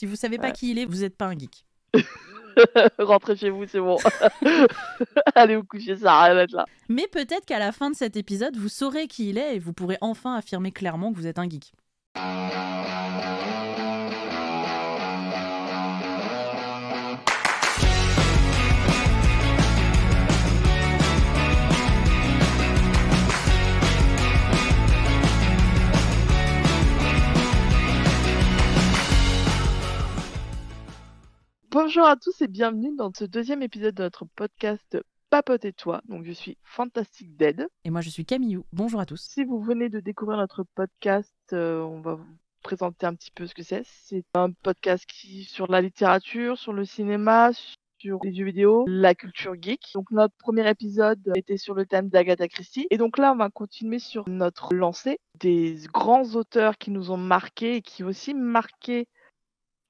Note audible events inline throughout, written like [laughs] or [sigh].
Si vous savez pas qui il est, vous n'êtes pas un geek. [laughs] Rentrez chez vous, c'est bon. [laughs] Allez vous coucher, ça rien là. Mais peut-être qu'à la fin de cet épisode, vous saurez qui il est et vous pourrez enfin affirmer clairement que vous êtes un geek. Bonjour à tous et bienvenue dans ce deuxième épisode de notre podcast Papote et toi. Donc je suis Fantastique Dead. Et moi je suis Camille, Bonjour à tous. Si vous venez de découvrir notre podcast, euh, on va vous présenter un petit peu ce que c'est. C'est un podcast qui sur la littérature, sur le cinéma, sur les jeux vidéo, la culture geek. Donc notre premier épisode était sur le thème d'Agatha Christie. Et donc là, on va continuer sur notre lancée des grands auteurs qui nous ont marqués et qui aussi marqué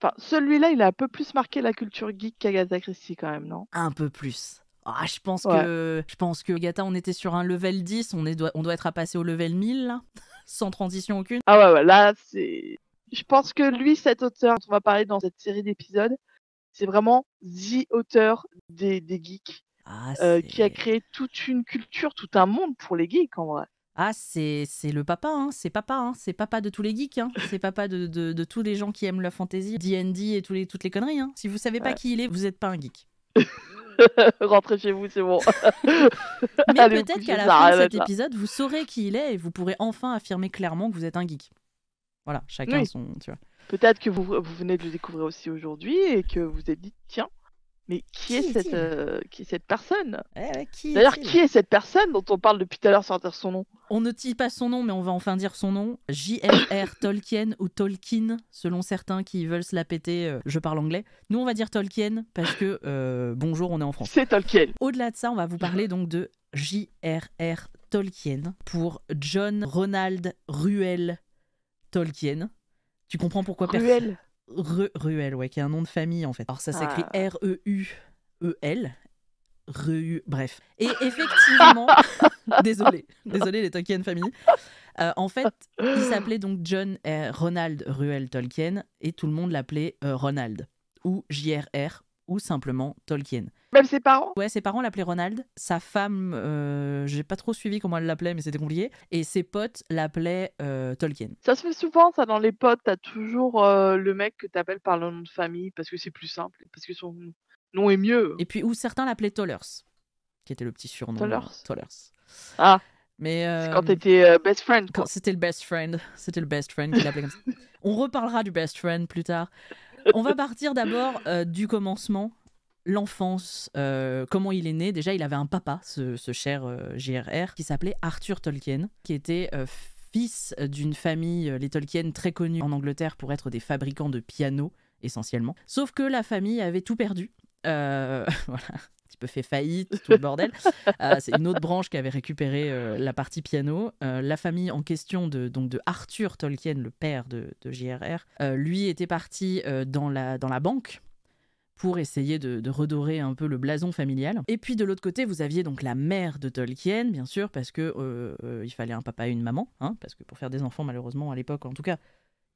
Enfin, celui-là, il a un peu plus marqué la culture geek qu'Agatha Christie quand même, non Un peu plus. Ah, je pense que je pense que Agatha, on était sur un level 10, on, est, on doit être à passer au level 1000 là, [laughs] sans transition aucune. Ah ouais, là c'est je pense que lui cet auteur dont on va parler dans cette série d'épisodes, c'est vraiment the auteur des, geeks. Ah, euh, qui a créé toute une culture, tout un monde pour les geeks en vrai. Ah, c'est le papa, hein, c'est papa, hein, c'est papa de tous les geeks, hein, c'est papa de, de, tous les gens qui aiment la fantasy, D&D et les, toutes les conneries. Hein. Si vous savez pas qui il est, vous n'êtes pas un geek. [laughs] Rentrez chez vous, c'est bon. [laughs] Mais peut-être qu'à la fin de cet épisode, vous saurez qui il est et vous pourrez enfin affirmer clairement que vous êtes un geek. Voilà, chacun son... Tu Peut-être que vous, venez de le découvrir aussi aujourd'hui et que vous êtes dit, tiens, mais qui, est, cette, euh, qui cette personne D'ailleurs, eh qui est cette personne dont on parle depuis tout à l'heure sans dire son nom On ne dit pas son nom, mais on va enfin dire son nom. J.R.R. [coughs] Tolkien ou Tolkien, selon certains qui veulent se la péter, euh, je parle anglais. Nous, on va dire Tolkien parce que, euh, bonjour, on est en France. C'est Tolkien. Au-delà de ça, on va vous parler donc de J.R.R. Tolkien pour John Ronald Ruel Tolkien. Tu comprends pourquoi Ruel Ruel, ouais, qui est un nom de famille en fait. Alors ça s'écrit ah. R-E-U-E-L. Ruel, bref. Et effectivement, désolé, [laughs] désolé les Tolkien famille. Euh, en fait, il s'appelait donc John Ronald Ruel Tolkien et tout le monde l'appelait euh, Ronald ou J-R-R ou simplement Tolkien. Même ses parents Ouais, ses parents l'appelaient Ronald. Sa femme, euh, j'ai pas trop suivi comment elle l'appelait, mais c'était compliqué. Et ses potes l'appelaient euh, Tolkien. Ça se fait souvent, ça, dans les potes. T'as toujours euh, le mec que t'appelles par le nom de famille parce que c'est plus simple, parce que son nom est mieux. Et puis, ou certains l'appelaient Tollers, qui était le petit surnom. Tollers. Tollers. Ah. Mais euh, quand t'étais étais best friend. C'était le best friend. C'était le best friend qui l'appelait comme ça. [laughs] On reparlera du best friend plus tard on va partir d'abord euh, du commencement. L'enfance, euh, comment il est né. Déjà, il avait un papa, ce, cher euh, GRR, qui s'appelait Arthur Tolkien, qui était fils d'une famille, les Tolkien, très connue en Angleterre pour être des fabricants de pianos, essentiellement. Sauf que la famille avait tout perdu. [laughs] voilà, fait faillite, tout le bordel. Euh, c'est une autre branche qui avait récupéré euh, la partie piano. Euh, la famille en question de, donc de Arthur Tolkien, le père de, JRR, lui était parti dans, la, dans la banque pour essayer de, redorer un peu le blason familial. Et puis de l'autre côté, vous aviez donc la mère de Tolkien, bien sûr, parce que il fallait un papa et une maman, hein, parce que pour faire des enfants, malheureusement, à l'époque, en tout cas,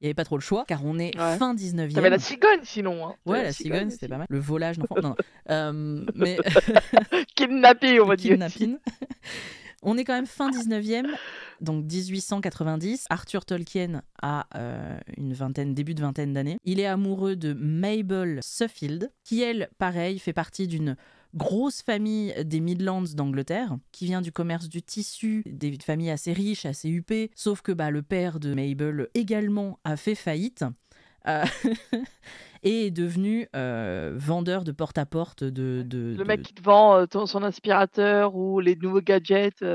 il n'y avait pas trop le choix, car on est fin 19e. avait la cigogne sinon. Hein. Ouais, la, cigogne, c'était pas mal. Le volage non, [laughs] non. Euh, mais... [laughs] Kidnapping, on va dire. [laughs] on est quand même fin 19e, donc 1890. Arthur Tolkien a euh, une vingtaine, début de vingtaine d'années. Il est amoureux de Mabel Suffield, qui elle, pareil, fait partie d'une grosse famille des Midlands d'Angleterre, qui vient du commerce du tissu, des familles assez riches, assez huppées, sauf que bah, le père de Mabel également a fait faillite. Euh, [laughs] et est devenu euh, vendeur de porte-à-porte de, Le mec qui te vend euh, son aspirateur ou les nouveaux gadgets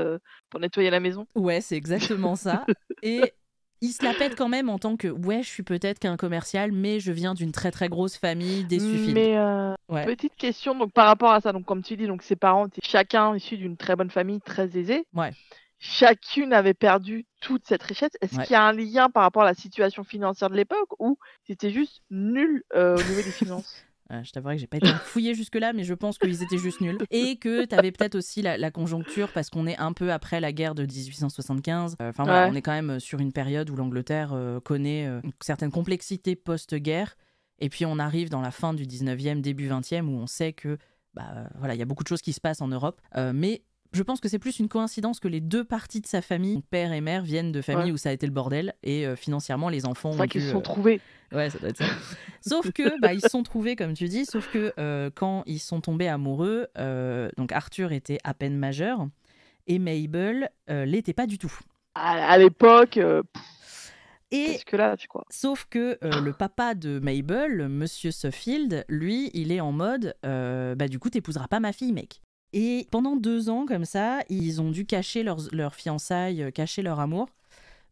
pour nettoyer la maison. Ouais, c'est exactement ça. [laughs] et il se la pète quand même en tant que ouais, je suis peut-être qu'un commercial, mais je viens d'une très très grosse famille des Mais euh, petite question donc par rapport à ça, donc comme tu dis, donc ses parents étaient chacun issu d'une très bonne famille, très aisée. Chacune avait perdu toute cette richesse. Est-ce qu'il y a un lien par rapport à la situation financière de l'époque ou c'était juste nul euh, au niveau des finances euh, je t'avouerai que j'ai pas été [coughs] fouillé jusque-là, mais je pense qu'ils étaient juste nuls. Et que tu avais peut-être aussi la, conjoncture, parce qu'on est un peu après la guerre de 1875. Euh, enfin, on est quand même euh, sur une période où l'Angleterre connaît certaines complexités post-guerre. Et puis, on arrive dans la fin du 19e, début 20e, où on sait que. Bah, voilà, il y a beaucoup de choses qui se passent en Europe, mais je pense que c'est plus une coïncidence que les deux parties de sa famille, père et mère, viennent de familles où ça a été le bordel et euh, financièrement les enfants. C'est qu'ils se sont euh, trouvés. sauf que bah, ils sont trouvés comme tu dis, sauf que euh, quand ils sont tombés amoureux, donc Arthur était à peine majeur et Mabel l'était pas du tout. À, l'époque. Et que là, tu crois Sauf que le papa de Mabel, Monsieur Suffield, lui, il est en mode, bah du coup, t'épouseras pas ma fille, mec. Et pendant deux ans, comme ça, ils ont dû cacher leurs leur fiançailles, euh, cacher leur amour,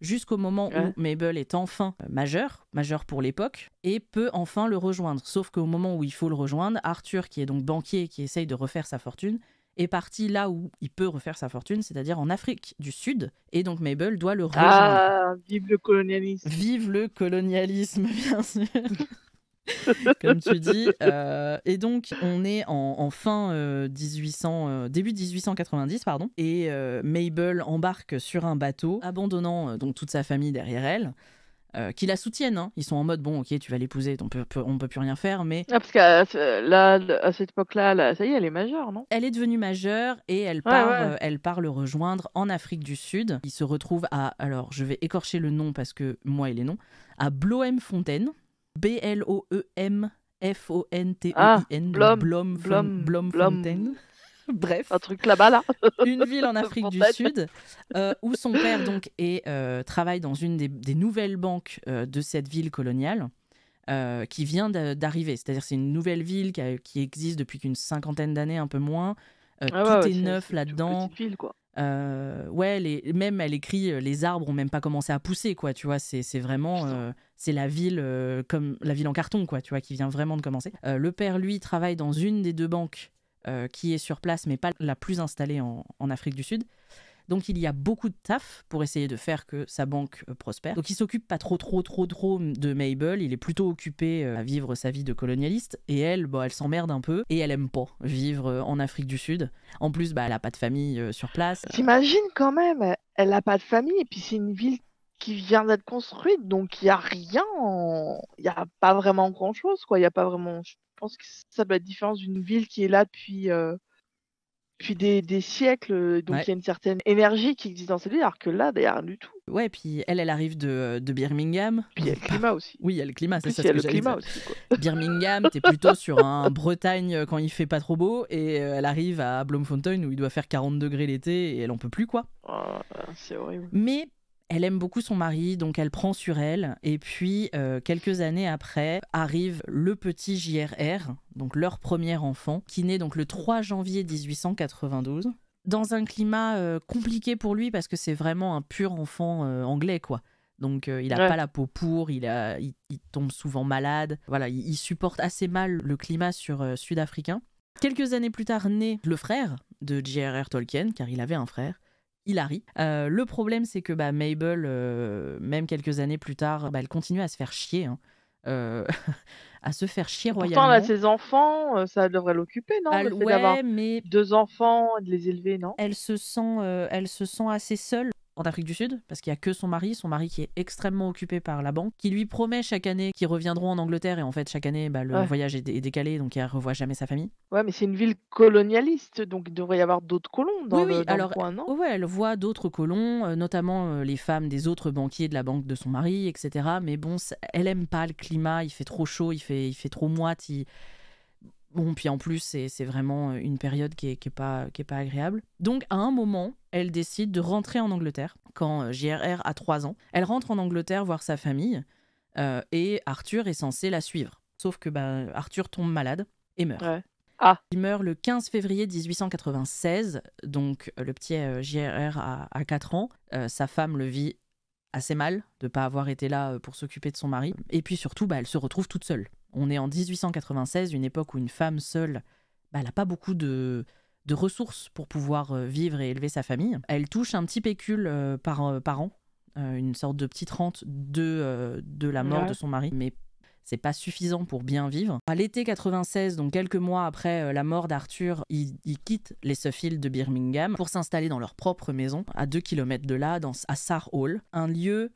jusqu'au moment où Mabel est enfin euh, majeure, majeure pour l'époque, et peut enfin le rejoindre. Sauf qu'au moment où il faut le rejoindre, Arthur, qui est donc banquier, qui essaye de refaire sa fortune, est parti là où il peut refaire sa fortune, c'est-à-dire en Afrique du Sud. Et donc Mabel doit le rejoindre. Ah, vive le colonialisme Vive le colonialisme, [laughs] bien sûr [laughs] comme tu dis. Euh, et donc, on est en, fin 1800, euh, euh, début 1890, pardon. Et Mabel embarque sur un bateau, abandonnant donc toute sa famille derrière elle. qui la soutiennent. Hein. Ils sont en mode bon, ok, tu vas l'épouser, on peut, peut, on peut plus rien faire, mais ah, parce qu'à là, à cette époque-là, ça y est, elle est majeure, non Elle est devenue majeure et elle part, elle part le rejoindre en Afrique du Sud. il se retrouve à, alors je vais écorcher le nom parce que moi il est non à Bloemfontein. E e ah, B-L-O-E-M-F-O-N-T-E-I-N. Blom, Blom, Blom, [laughs] Bref. Un truc là-bas, là. [laughs] une ville en Afrique du Sud, euh, où son père donc est, euh, travaille dans une des, nouvelles banques euh, de cette ville coloniale. qui vient d'arriver. C'est-à-dire c'est une nouvelle ville qui, existe depuis qu'une cinquantaine d'années, un peu moins. Ah tout est, est neuf là-dedans. Euh, ouais, même elle écrit euh, les arbres ont même pas commencé à pousser quoi, tu vois, c'est vraiment euh, c'est la ville comme la ville en carton quoi, tu vois, qui vient vraiment de commencer. le père lui travaille dans une des deux banques qui est sur place mais pas la plus installée en Afrique du Sud. Donc il y a beaucoup de taf pour essayer de faire que sa banque euh, prospère. Donc il s'occupe pas trop trop trop trop de Mabel, il est plutôt occupé euh, à vivre sa vie de colonialiste et elle, bah, elle s'emmerde un peu et elle aime pas vivre euh, en Afrique du Sud. En plus, bah, elle a pas de famille sur place. J'imagine quand même, elle a pas de famille et puis c'est une ville qui vient d'être construite, donc il n'y a rien, il y a pas vraiment grand-chose, quoi. Il y a pas vraiment... Je pense que ça doit être différent d'une ville qui est là depuis... Puis des, siècles, euh, donc il y a une certaine énergie qui existe dans cette ville, alors que là, d'ailleurs, rien du tout. Ouais, puis elle, elle arrive de, Birmingham. Puis il y a le climat aussi. Oui, il y a le climat, c'est ça. Il y a le climat aussi. [laughs] Birmingham, t'es plutôt sur un Bretagne euh, quand il fait pas trop beau, et euh, elle arrive à Bloemfontein où il doit faire 40 degrés l'été, et elle en peut plus, quoi. Ah, c'est horrible. Mais elle aime beaucoup son mari, donc elle prend sur elle. Et puis, euh, quelques années après, arrive le petit JRR, donc leur premier enfant, qui naît donc le 3 janvier 1892 dans un climat euh, compliqué pour lui parce que c'est vraiment un pur enfant euh, anglais quoi. Donc il n'a pas la peau pour, il, tombe souvent malade. Voilà, il, supporte assez mal le climat sur sud-africain. Quelques années plus tard naît le frère de J.R.R. Tolkien car il avait un frère. Hilary. Euh, le problème, c'est que bah, Mabel, euh, même quelques années plus tard, bah, elle continue à se faire chier. Hein. Euh, [laughs] à se faire chier royalement. Pourtant, a ses enfants, ça devrait l'occuper, non bah, deux enfants, de les élever, non Elle se sent, elle se sent assez seule en Afrique du Sud, parce qu'il n'y a que son mari, son mari qui est extrêmement occupé par la banque, qui lui promet chaque année qu'ils reviendront en Angleterre, et en fait, chaque année, bah, le voyage est, décalé, donc il ne revoit jamais sa famille. Ouais, mais c'est une ville colonialiste, donc il devrait y avoir d'autres colons dans, le, coin, non Oui, elle voit d'autres colons, euh, notamment euh, les femmes des autres banquiers de la banque de son mari, etc. Mais bon, elle aime pas le climat, il fait trop chaud, il fait, il fait trop moite, il Bon, puis en plus, c'est vraiment euh, une période qui n'est est pas, agréable. Donc, à un moment, elle décide de rentrer en Angleterre quand euh, JRR a 3 ans. Elle rentre en Angleterre voir sa famille euh, et Arthur est censé la suivre. Sauf que bah, Arthur tombe malade et meurt. Ah. Il meurt le 15 février 1896, donc le petit Grr JRR a, 4 ans. sa femme le vit assez mal de ne pas avoir été là pour s'occuper de son mari. Et puis surtout, bah, elle se retrouve toute seule. On est en 1896, une époque où une femme seule, n'a bah, pas beaucoup de, ressources pour pouvoir euh, vivre et élever sa famille. Elle touche un petit pécule euh, euh, par, an, une sorte de petite rente de, la mort de son mari, mais c'est pas suffisant pour bien vivre. À l'été 96, donc quelques mois après la mort d'Arthur, ils, quittent les Suffield de Birmingham pour s'installer dans leur propre maison, à 2 km de là, dans, à Sar Hall, un lieu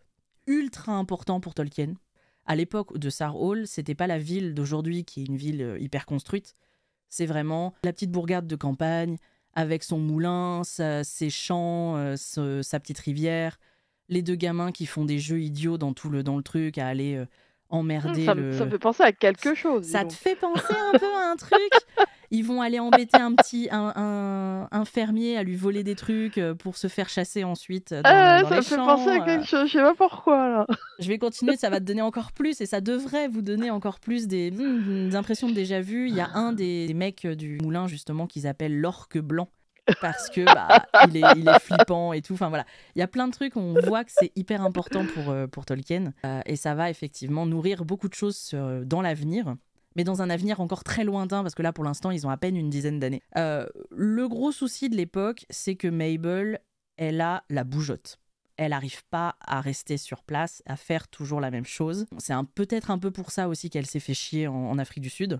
ultra important pour Tolkien à l'époque de Sarhol, c'était pas la ville d'aujourd'hui qui est une ville euh, hyper construite. C'est vraiment la petite bourgade de campagne avec son moulin, ses champs, euh, sa petite rivière, les deux gamins qui font des jeux idiots dans tout le dans le truc à aller euh, hmm, emmerder. ça, le... ça, me fait penser à quelque chose. Ça te fait penser un peu à un truc. [laughs] Ils vont aller embêter un petit un, fermier à lui voler des trucs euh, pour se faire chasser ensuite. Euh, euh, dans, ça me fait penser à quelque chose, je sais pas pourquoi là. Je vais continuer, ça va te donner encore plus et ça devrait vous donner encore plus des, hmm, impressions de déjà vu. Il y a un des, mecs du moulin justement qu'ils appellent l'orque blanc parce que bah, il, est, flippant et tout. Enfin voilà, il y a plein de trucs. on voit que c'est hyper important pour, pour Tolkien et ça va effectivement nourrir beaucoup de choses dans l'avenir mais dans un avenir encore très lointain, parce que là, pour l'instant, ils ont à peine une dizaine d'années. Euh, le gros souci de l'époque, c'est que Mabel, elle a la bougeotte elle n'arrive pas à rester sur place, à faire toujours la même chose. C'est peut-être un peu pour ça aussi qu'elle s'est fait chier en, Afrique du Sud.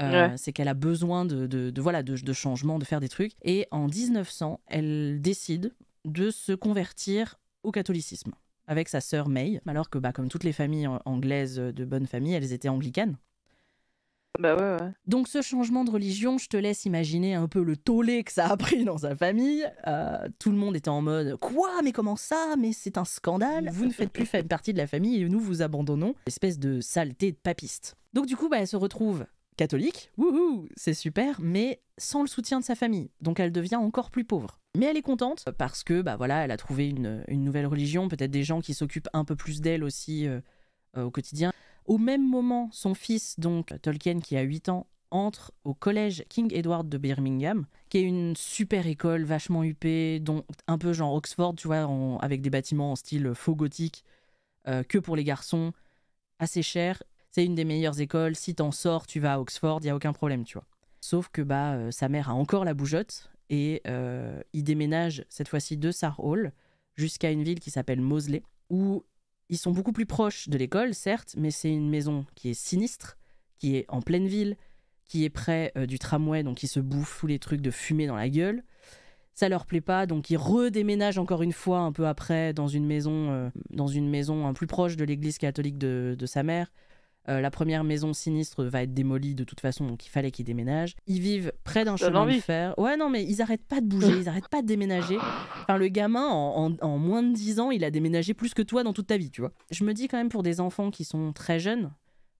Euh, c'est qu'elle a besoin de, voilà, de, de changements, de faire des trucs. Et en 1900, elle décide de se convertir au catholicisme avec sa sœur May, alors que bah, comme toutes les familles anglaises de bonne famille, elles étaient anglicanes. Bah ouais, Donc ce changement de religion, je te laisse imaginer un peu le tollé que ça a pris dans sa famille. Euh, tout le monde était en mode quoi Mais comment ça Mais c'est un scandale. Vous ne faites plus partie de la famille et nous vous abandonnons. Espèce de saleté de papiste. Donc du coup, bah, elle se retrouve catholique. Wouhou, c'est super, mais sans le soutien de sa famille. Donc elle devient encore plus pauvre. Mais elle est contente parce que bah voilà, elle a trouvé une, nouvelle religion, peut-être des gens qui s'occupent un peu plus d'elle aussi euh, euh, au quotidien. Au même moment, son fils, donc Tolkien, qui a 8 ans, entre au collège King Edward de Birmingham, qui est une super école vachement huppée, dont un peu genre Oxford, tu vois, avec des bâtiments en style faux gothique, euh, que pour les garçons, assez cher. C'est une des meilleures écoles. Si t'en sors, tu vas à Oxford, y a aucun problème, tu vois. Sauf que bah euh, sa mère a encore la bougeotte et euh, il déménage cette fois-ci de Hall jusqu'à une ville qui s'appelle Mosley, où ils sont beaucoup plus proches de l'école, certes, mais c'est une maison qui est sinistre, qui est en pleine ville, qui est près euh, du tramway, donc ils se bouffent tous les trucs de fumée dans la gueule. Ça leur plaît pas, donc ils redéménagent encore une fois un peu après dans une maison, euh, dans une maison un hein, plus proche de l'église catholique de sa mère. Euh, la première maison sinistre va être démolie de toute façon, donc il fallait qu'ils déménagent. Ils vivent près d'un chemin de fer. Ouais, non, mais ils arrêtent pas de bouger, ils arrêtent pas de déménager. Enfin, le gamin, en, moins de 10 ans, il a déménagé plus que toi dans toute ta vie, tu vois. Je me dis quand même pour des enfants qui sont très jeunes,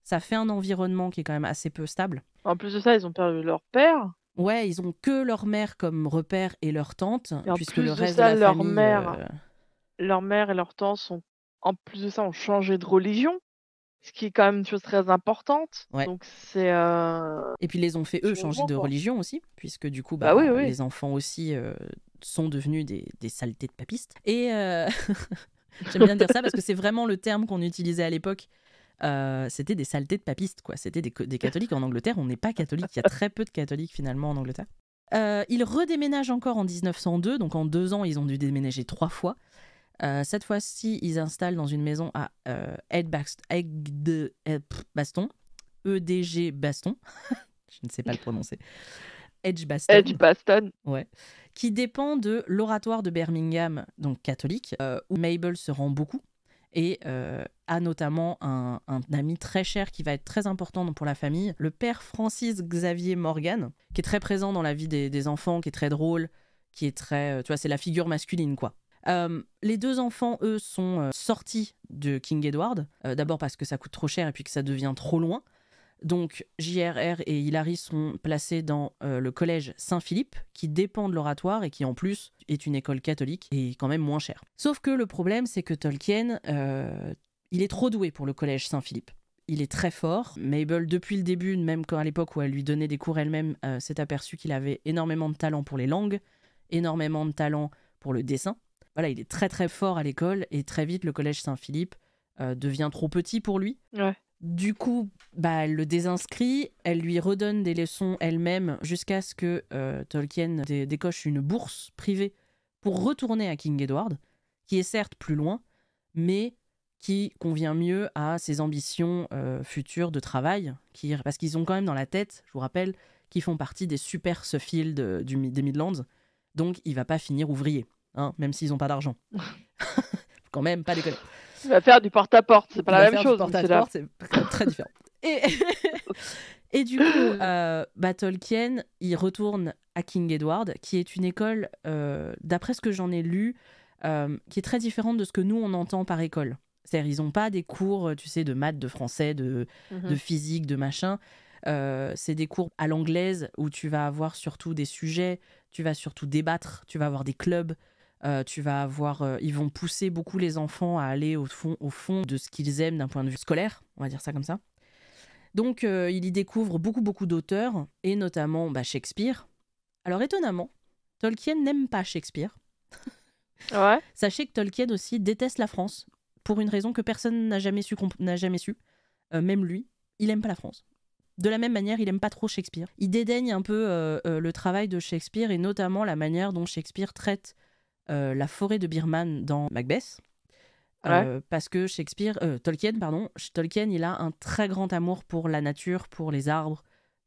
ça fait un environnement qui est quand même assez peu stable. En plus de ça, ils ont perdu leur père. Ouais, ils ont que leur mère comme repère et leur tante, en puisque plus de, ça, leur mère, euh, leur mère et leur tante sont en plus de ça ont changé de religion. Ce qui est quand même une chose très importante. Donc c'est. Euh, Et puis ils les ont fait eux changer de religion aussi, puisque du coup, bah, bah les enfants aussi euh, sont devenus des, des, saletés de papistes. Et euh, [laughs] j'aime bien dire ça parce que c'est vraiment le terme qu'on utilisait à l'époque. c'était des saletés de papistes, quoi. C'était des, des, catholiques en Angleterre. On n'est pas catholique. Il y a très peu de catholiques finalement en Angleterre. ils redéménagent encore en 1902, donc en deux ans, ils ont dû déménager trois fois. Euh, cette fois-ci, ils installent dans une maison à euh, euh, baston EDG Baston, [laughs] je ne sais pas le prononcer, Edgbaston, Baston. Ouais. qui dépend de l'oratoire de Birmingham, donc catholique, où Mabel se rend beaucoup et a notamment un, ami très cher qui va être très important pour la famille, le père Francis Xavier Morgan, qui est très présent dans la vie des, des enfants, qui est très drôle, qui est très, tu vois, c'est la figure masculine quoi. Euh, les deux enfants, eux, sont euh, sortis de King Edward. Euh, d'abord parce que ça coûte trop cher et puis que ça devient trop loin. Donc JRR et Hilary sont placés dans le collège Saint-Philippe, qui dépend de l'oratoire et qui en plus est une école catholique et quand même moins chère. Sauf que le problème, c'est que Tolkien, il est trop doué pour le collège Saint-Philippe. Il est très fort. Mabel, depuis le début, même quand à l'époque où elle lui donnait des cours elle-même, s'est aperçue qu'il avait énormément de talent pour les langues, énormément de talent pour le dessin voilà, il est très très fort à l'école et très vite le collège Saint-Philippe euh, devient trop petit pour lui. Du coup, bah, elle le désinscrit, elle lui redonne des leçons elle-même jusqu'à ce que euh, Tolkien décoche une bourse privée pour retourner à King Edward, qui est certes plus loin, mais qui convient mieux à ses ambitions euh, futures de travail, qui, parce qu'ils ont quand même dans la tête, je vous rappelle, qu'ils font partie des super Suffield des Midlands, donc il va pas finir ouvrier. Hein, même s'ils n'ont pas d'argent. [laughs] Quand même, pas déconner. Tu vas faire du porte-à-porte, c'est pas la même chose. c'est très différent. Et, [laughs] et du coup, [laughs] euh, bah, Tolkien, il retourne à King Edward, qui est une école, euh, d'après ce que j'en ai lu, euh, qui est très différente de ce que nous, on entend par école. C'est-à-dire, ils n'ont pas des cours, euh, tu sais, de maths, de français, de, de mhm. physique, de machin. c'est des cours à l'anglaise où tu vas avoir surtout des sujets, tu vas surtout débattre, tu vas avoir des clubs, euh, tu vas avoir, euh, ils vont pousser beaucoup les enfants à aller au fond, au fond de ce qu'ils aiment d'un point de vue scolaire, on va dire ça comme ça. Donc, euh, il y découvre beaucoup, beaucoup d'auteurs, et notamment bah, Shakespeare. Alors, étonnamment, Tolkien n'aime pas Shakespeare. Ouais. Sachez que Tolkien aussi déteste la France, pour une raison que personne n'a jamais su, n'a jamais su même lui. Il n'aime pas la France. De la même manière, il aime pas trop Shakespeare. Il dédaigne un peu le travail de Shakespeare, et notamment la manière dont Shakespeare traite euh, la forêt de Birman dans Macbeth. Euh, parce que Shakespeare, euh, Tolkien, pardon, Tolkien, il a un très grand amour pour la nature, pour les arbres,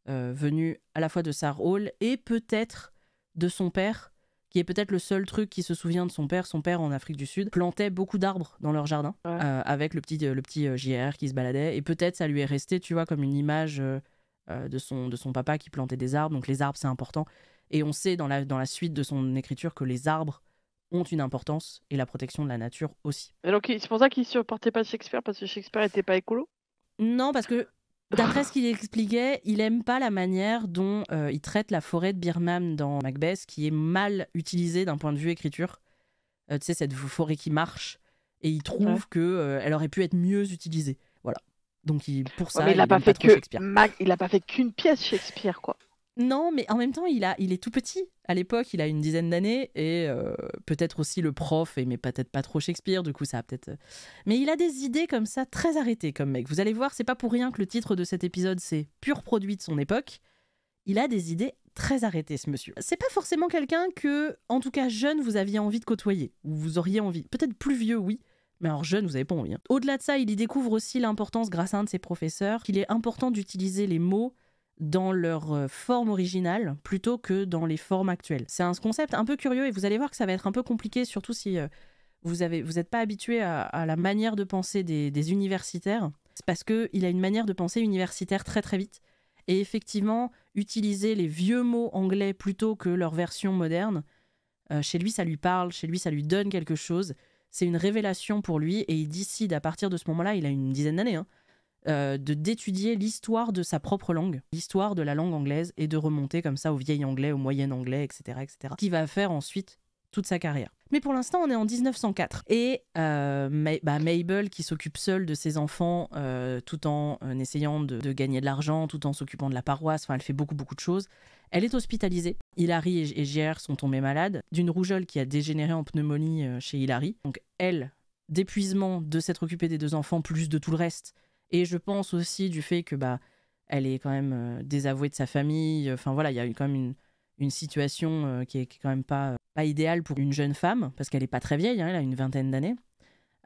venus à la fois de rôle et peut-être de son père, qui est peut-être le seul truc qui se souvient de son père. Son père en Afrique du Sud plantait beaucoup d'arbres dans leur jardin, avec le petit, le petit JR qui se baladait, et peut-être ça lui est resté, tu vois, comme une image de, son, de son papa qui plantait des arbres. Donc les arbres, c'est important. Et on sait dans la, dans la suite de son écriture que les arbres ont une importance et la protection de la nature aussi. c'est pour ça qu'il supportait pas Shakespeare parce que Shakespeare n'était pas écolo Non, parce que d'après ce qu'il expliquait, il aime pas la manière dont euh, il traite la forêt de Birman dans Macbeth, qui est mal utilisée d'un point de vue écriture. Euh, tu sais, cette forêt qui marche, et il trouve qu'elle que euh, elle aurait pu être mieux utilisée. Voilà. Donc pour ça, il n'a pas, fait que il a pas fait qu'une pièce Shakespeare, quoi. Non, mais en même temps, il, a, il est tout petit. À l'époque, il a une dizaine d'années et euh, peut-être aussi le prof, mais peut-être pas trop Shakespeare, du coup, ça a peut-être. Euh. Mais il a des idées comme ça, très arrêtées comme mec. Vous allez voir, c'est pas pour rien que le titre de cet épisode, c'est pur produit de son époque. Il a des idées très arrêtées, ce monsieur. C'est pas forcément quelqu'un que, en tout cas jeune, vous aviez envie de côtoyer, ou vous auriez envie. Peut-être plus vieux, oui, mais alors jeune, vous avez pas envie. Hein. Au-delà de ça, il y découvre aussi l'importance, grâce à un de ses professeurs, qu'il est important d'utiliser les mots dans leur euh, forme originale plutôt que dans les formes actuelles. C'est un concept un peu curieux et vous allez voir que ça va être un peu compliqué, surtout si euh, vous n'êtes pas habitué à, la manière de penser des, universitaires. C'est parce qu'il a une manière de penser universitaire très très vite. Et effectivement, utiliser les vieux mots anglais plutôt que leur version moderne, euh, chez lui ça lui parle, chez lui ça lui donne quelque chose. C'est une révélation pour lui et il décide à partir de ce moment-là, il a une dizaine d'années, hein, euh, de d'étudier l'histoire de sa propre langue, l'histoire de la langue anglaise, et de remonter comme ça au vieil anglais, au moyen anglais, etc., etc., qui va faire ensuite toute sa carrière. Mais pour l'instant, on est en 1904. Et euh, bah, Mabel, qui s'occupe seule de ses enfants, euh, tout en essayant de, gagner de l'argent, tout en s'occupant de la paroisse, enfin, elle fait beaucoup, beaucoup de choses. Elle est hospitalisée. Hilary et, et sont tombés malades d'une rougeole qui a dégénéré en pneumonie chez Hilary. Donc, elle, d'épuisement de s'être occupée des deux enfants, plus de tout le reste, et je pense aussi du fait que bah, elle est quand même euh, désavouée de sa famille. Euh, enfin voilà, il y a eu quand même une, situation euh, qui, est, quand même pas, pas idéale pour une jeune femme, parce qu'elle n'est pas très vieille, hein, elle a une vingtaine d'années.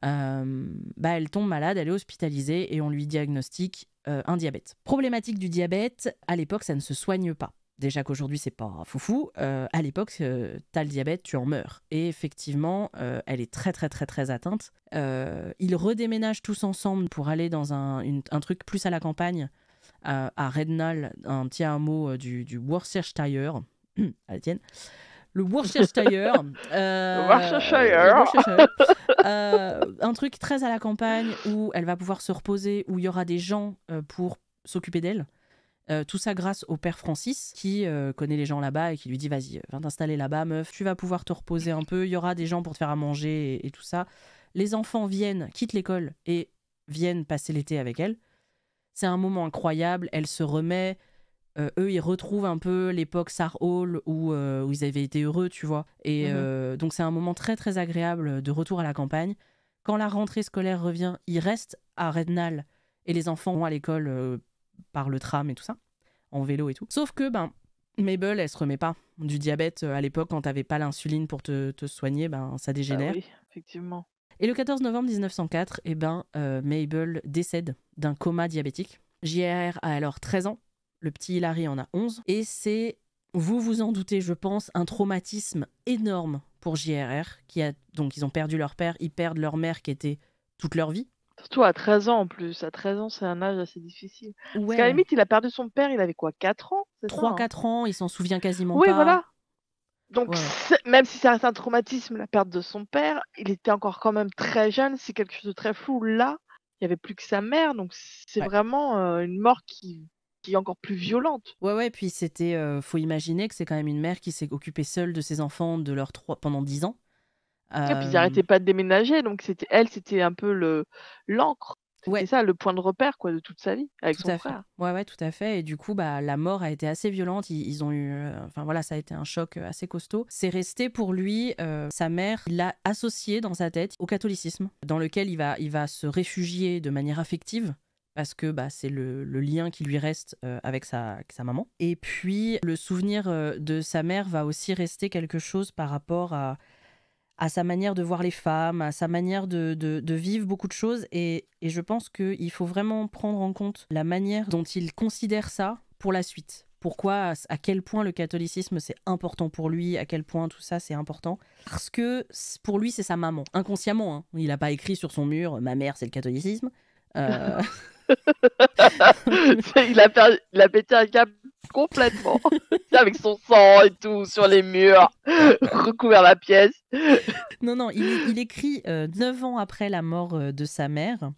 bah, elle tombe malade, elle est hospitalisée et on lui diagnostique un diabète. Problématique du diabète, à l'époque, ça ne se soigne pas déjà qu'aujourd'hui c'est pas foufou, euh, à l'époque tu euh, t'as le diabète, tu en meurs. Et effectivement, euh, elle est très très très très atteinte. Euh, ils redéménagent tous ensemble pour aller dans un, truc plus à la campagne, à Rednal, un petit hameau du, du Worcestershire, à [clears throat] Le Worcestershire. [laughs] Worcestershire. Worcestershire. un truc très à la campagne où elle va pouvoir se reposer, où il y aura des gens pour s'occuper d'elle. Euh, tout ça grâce au père Francis qui euh, connaît les gens là-bas et qui lui dit vas-y, euh, va t'installer là-bas, meuf, tu vas pouvoir te reposer un peu, il y aura des gens pour te faire à manger et, tout ça. Les enfants viennent, quittent l'école et viennent passer l'été avec elle. C'est un moment incroyable, elle se remet. eux, ils retrouvent un peu l'époque Sar Hall où, où, ils avaient été heureux, tu vois. Et mhm. donc, c'est un moment très, très agréable de retour à la campagne. Quand la rentrée scolaire revient, ils restent à Rednal et les enfants vont à l'école par le tram et tout ça, en vélo et tout. Sauf que, ben, Mabel, elle se remet pas du diabète euh, à l'époque quand tu t'avais pas l'insuline pour te, te, soigner, ben ça ah dégénère. oui, effectivement. Et le 14 novembre 1904, eh ben, euh, Mabel décède d'un coma diabétique. J.R.R. a alors 13 ans, le petit Hilary en a 11, et c'est, vous vous en doutez, je pense, un traumatisme énorme pour JRR, qui a donc ils ont perdu leur père, ils perdent leur mère qui était toute leur vie Surtout à 13 ans en plus. À 13 ans, c'est un âge assez difficile. Parce qu'à la limite, il a perdu son père, il avait quoi 4 ans 3-4 hein ans, il s'en souvient quasiment pas. Oui, voilà. Donc, même si c'est un traumatisme, la perte de son père, il était encore quand même très jeune, c'est quelque chose de très fou. Là, il n'y avait plus que sa mère, donc c'est vraiment euh, une mort qui, est encore plus violente. Ouais, ouais, puis c'était. Euh, faut imaginer que c'est quand même une mère qui s'est occupée seule de ses enfants de leurs trois, pendant 10 ans. Et puis ils n'arrêtaient euh, pas de déménager, donc c'était elle, c'était un peu le l'encre. Ouais. C'est ça, le point de repère quoi de toute sa vie avec son frère. Ouais, ouais, tout à fait. Et du coup, bah, la mort a été assez violente. Ils, ont eu, euh, enfin voilà, ça a été un choc euh, assez costaud. C'est resté pour lui, sa mère l'a associé dans sa tête au catholicisme, dans lequel il va, il va se réfugier de manière affective parce que bah, c'est le, lien qui lui reste avec, sa, sa, maman. Et puis, le souvenir de sa mère va aussi rester quelque chose par rapport à, à sa manière de voir les femmes, à sa manière de, vivre beaucoup de choses. Et, je pense qu'il faut vraiment prendre en compte la manière dont il considère ça pour la suite. Pourquoi, à quel point le catholicisme c'est important pour lui, à quel point tout ça c'est important. Parce que pour lui c'est sa maman, inconsciemment. Hein. Il n'a pas écrit sur son mur Ma mère c'est le catholicisme. Euh. [laughs] il, a perdu, il a pété un câble complètement [laughs] avec son sang et tout sur les murs, [laughs] recouvert la pièce. [laughs] Non, non, il, écrit 9 euh, neuf ans après la mort euh, de sa mère.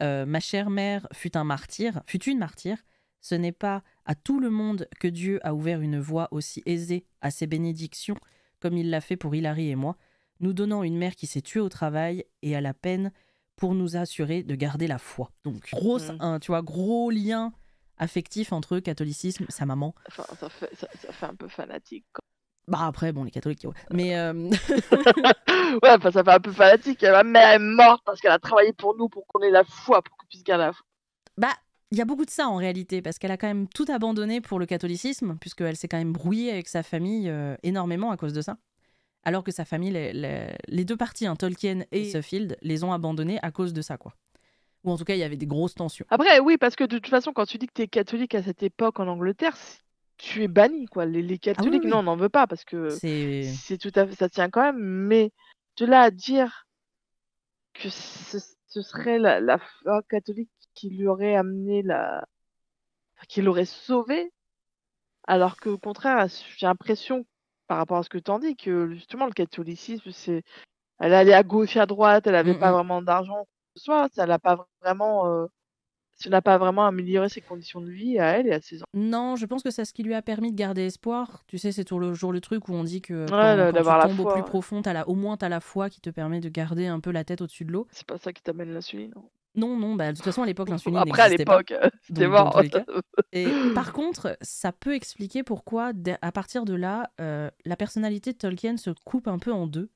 Euh, ma chère mère fut un martyr, fut une martyre Ce n'est pas à tout le monde que Dieu a ouvert une voie aussi aisée à ses bénédictions comme il l'a fait pour Hilary et moi, nous donnant une mère qui s'est tuée au travail et à la peine pour nous assurer de garder la foi. Donc, grosse, mm. un, tu vois, gros lien affectif entre catholicisme, sa maman. ça, fait, un peu fanatique. Bah après, bon, les catholiques, euh. Mais... Euh, [laughs] ouais, ça fait un peu fanatique. Ma mère est morte parce qu'elle a travaillé pour nous, pour qu'on ait la foi, pour qu'on puisse garder la foi. Bah, il y a beaucoup de ça en réalité, parce qu'elle a quand même tout abandonné pour le catholicisme, puisqu'elle s'est quand même brouillée avec sa famille euh, énormément à cause de ça. Alors que sa famille, les, les, deux parties, hein, Tolkien et Suffield, les ont abandonnés à cause de ça, quoi en tout cas, il y avait des grosses tensions. Après, oui, parce que de toute façon, quand tu dis que tu es catholique à cette époque en Angleterre, tu es banni, quoi. Les, ah catholiques, non, on n'en veut pas, parce que c'est tout ça tient quand même. Mais de là à dire que ce, serait la, la foi catholique qui l'aurait amené la, qui l'aurait sauvé, alors que au contraire, j'ai l'impression, par rapport à ce que tu en dis, que justement le catholicisme, c'est, elle allait à gauche, à droite, elle n'avait mmh, pas mmh. vraiment d'argent, soit. Ça l'a pas vraiment. n'a euh, pas vraiment amélioré ses conditions de vie à elle et à ses enfants. Non, je pense que c'est ce qui lui a permis de garder espoir. Tu sais, c'est toujours le truc où on dit que quand, tu tombes au plus profond, as au moins tu as la foi qui te permet de garder un peu la tête au-dessus de l'eau. C'est pas ça qui t'amène l'insuline, hein. non non, non, bah, de toute façon, à l'époque, [laughs] l'insuline Après, à l'époque, euh, [laughs] c'était mort. [laughs] Et, par contre, ça peut expliquer pourquoi, à partir de là, euh, la personnalité de Tolkien se coupe un peu en deux.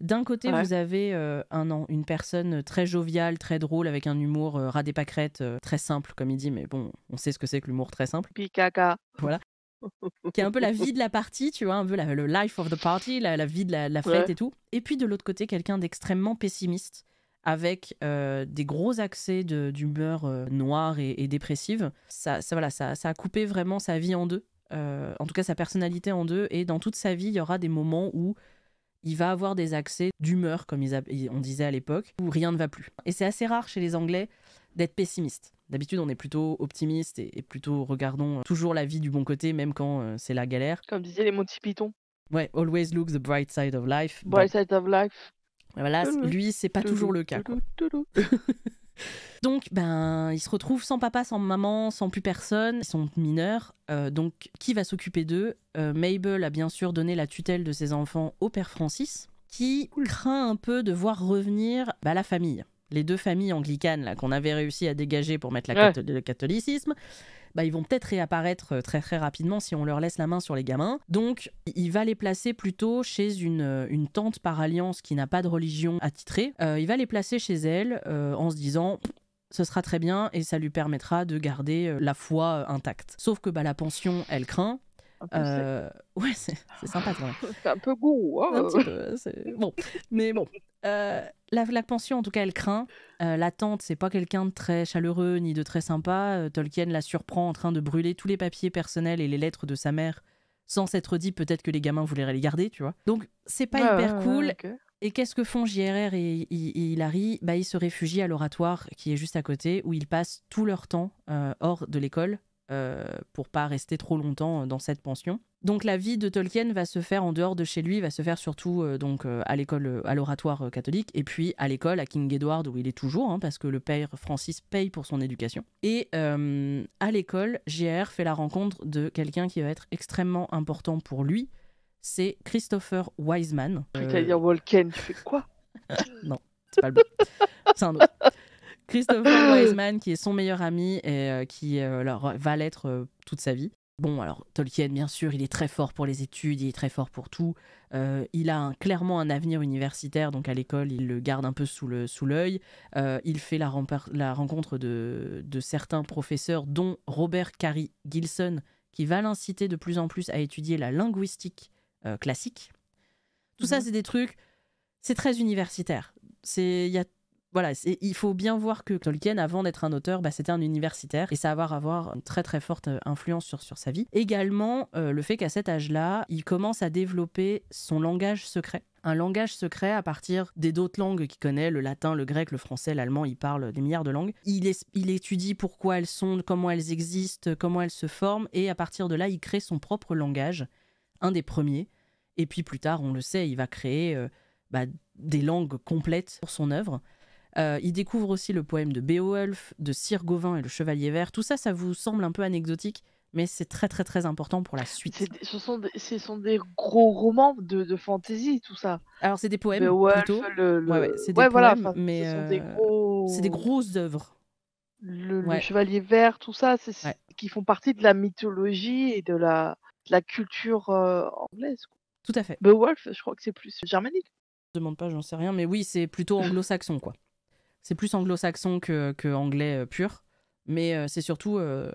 D'un côté, vous avez euh, un une personne très joviale, très drôle, avec un humour euh, euh, très simple, comme il dit, mais bon, on sait ce que c'est que l'humour très simple. Picaca. Voilà. [laughs] qui est un peu la vie de la partie, tu vois, un peu le life of the party, la, vie de la, fête et tout. Et puis de l'autre côté, quelqu'un d'extrêmement pessimiste, avec euh, des gros accès d'humeur noire et, dépressive. Ça, ça, voilà, ça, ça a coupé vraiment sa vie en deux, en tout cas sa personnalité en deux. Et dans toute sa vie, il y aura des moments où il va avoir des accès d'humeur, comme on disait à l'époque, où rien ne va plus. Et c'est assez rare chez les Anglais d'être pessimiste. D'habitude, on est plutôt optimiste et, plutôt regardons euh, toujours la vie du bon côté, même quand euh, c'est la galère. Comme disaient les Monty Python. Ouais, always look the bright side of life. Bright side of life. Voilà, lui, c'est pas toujours le cas. [laughs] donc, ben, ils se retrouvent sans papa, sans maman, sans plus personne. Ils sont mineurs. Euh, donc, qui va s'occuper d'eux euh, Mabel a bien sûr donné la tutelle de ses enfants au père Francis, qui craint un peu de voir revenir bah, la famille. Les deux familles anglicanes là qu'on avait réussi à dégager pour mettre la le catholicisme. Bah, ils vont peut-être réapparaître euh, très très rapidement si on leur laisse la main sur les gamins. Donc il va les placer plutôt chez une, euh, une tante par alliance qui n'a pas de religion attitrée. Euh, il va les placer chez elle en se disant ce sera très bien et ça lui permettra de garder la foi intacte. Sauf que bah, la pension, elle craint. Euh, ouais, c'est sympa quand [laughs] C'est un peu gourou. Hein. [laughs] bon, mais bon. Euh, la, la, pension, en tout cas, elle craint. Euh, la tante, c'est pas quelqu'un de très chaleureux ni de très sympa. Euh, Tolkien la surprend en train de brûler tous les papiers personnels et les lettres de sa mère sans s'être dit peut-être que les gamins voulaient les garder, tu vois. Donc, c'est pas hyper cool. Et qu'est-ce que font JRR et, Hilary bah, Ils se réfugient à l'oratoire qui est juste à côté, où ils passent tout leur temps hors de l'école euh, pour pas rester trop longtemps euh, dans cette pension. Donc la vie de Tolkien va se faire en dehors de chez lui, va se faire surtout euh, donc à l'école, à l'oratoire catholique, et puis à l'école à King Edward où il est toujours, hein, parce que le père Francis paye pour son éducation. Et à l'école, JR fait la rencontre de quelqu'un qui va être extrêmement important pour lui, c'est Christopher Wiseman. Tu dire Tolkien, tu fais quoi [laughs] Non, c'est pas le bon. C'est un autre. Christopher [coughs] Wiseman, qui est son meilleur ami et euh, qui euh, va l'être euh, toute sa vie. Bon, alors Tolkien, bien sûr, il est très fort pour les études, il est très fort pour tout. il a clairement un avenir universitaire, donc à l'école, il le garde un peu sous l'œil. Sous il fait la, rencontre de, certains professeurs, dont Robert Cary Gilson, qui va l'inciter de plus en plus à étudier la linguistique classique. Tout ça, mhm. c'est des trucs, c'est très universitaire. C'est, il y a voilà, il faut bien voir que Tolkien, avant d'être un auteur, bah, c'était un universitaire et ça va avoir une très très forte euh, influence sur, sur sa vie. Également, euh, le fait qu'à cet âge-là, il commence à développer son langage secret un langage secret à partir des d'autres langues qu'il connaît, le latin, le grec, le français, l'allemand, il parle des milliards de langues. Il, étudie pourquoi elles sont, comment elles existent, comment elles se forment, et à partir de là, il crée son propre langage, un des premiers. Et puis plus tard, on le sait, il va créer euh, bah, des langues complètes pour son œuvre. Euh, il découvre aussi le poème de Beowulf, de Sir Gauvin et le Chevalier Vert. Tout ça, ça vous semble un peu anecdotique, mais c'est très très très important pour la suite. Ce sont, des, sont des gros romans de, de fantasy, tout ça. Alors c'est des poèmes plutôt. Le, c'est des poèmes, mais des euh, gros... c'est des grosses œuvres. Le, Chevalier Vert, tout ça, c'est qui font partie de la mythologie et de la, la culture euh, anglaise. Tout à fait. Beowulf, je crois que c'est plus germanique. Je demande pas, j'en sais rien, mais oui, c'est plutôt anglo-saxon, quoi c'est plus anglo-saxon que, anglais euh, pur. Mais euh, c'est surtout, euh,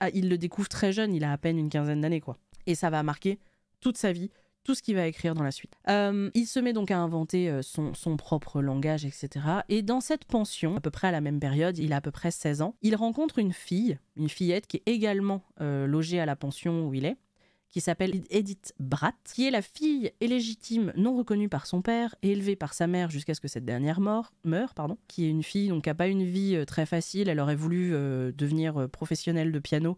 ah, il le découvre très jeune, il a à peine une quinzaine d'années, quoi. Et ça va marquer toute sa vie, tout ce qu'il va écrire dans la suite. il se met donc à inventer son, propre langage, etc. Et dans cette pension, à peu près à la même période, il a à peu près 16 ans, il rencontre une fille, une fillette qui est également logée à la pension où il est qui s'appelle Edith Bratt, qui est la fille illégitime non reconnue par son père et élevée par sa mère jusqu'à ce que cette dernière mort, meure, pardon, qui est une fille donc qui n'a pas une vie euh, très facile. Elle aurait voulu euh, devenir euh, professionnelle de piano,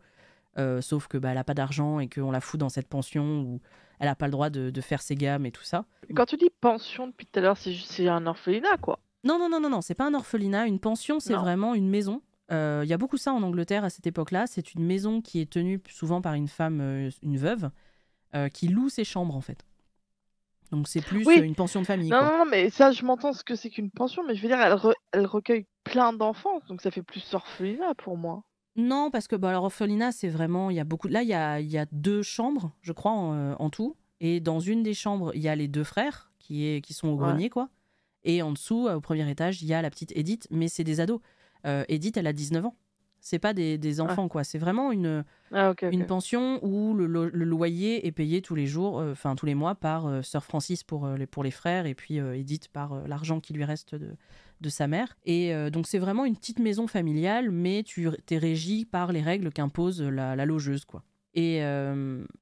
sauf que bah, elle n'a pas d'argent et qu'on la fout dans cette pension où elle n'a pas le droit de, faire ses gammes et tout ça. Quand tu dis pension depuis tout à l'heure, c'est un orphelinat quoi. non, non, non, non, c'est pas un orphelinat. Une pension, c'est vraiment une maison euh, il y a beaucoup ça en Angleterre à cette époque-là. C'est une maison qui est tenue souvent par une femme, euh, une veuve, euh, qui loue ses chambres en fait. Donc c'est plus une pension de famille. Non, non, mais ça, je m'entends ce que c'est qu'une pension, mais je veux dire, elle, recueille plein d'enfants, donc ça fait plus orphelinat pour moi. Non, parce que bah, alors, orphelinat, c'est vraiment. Il y a beaucoup. Là, il y a, deux chambres, je crois, en, tout. Et dans une des chambres, il y a les deux frères qui, sont au grenier, quoi. Et en dessous, au premier étage, il y a la petite Edith, mais c'est des ados. Euh, Edith, elle a 19 ans. C'est pas des, ah. enfants, quoi. C'est vraiment une, ah, une pension où le, loyer est payé tous les jours, euh, enfin tous les mois, par euh, Sir Francis pour, les, pour les frères et puis Edith par l'argent qui lui reste de, sa mère. Et donc c'est vraiment une petite maison familiale, mais tu es régie par les règles qu'impose la, logeuse, quoi. Et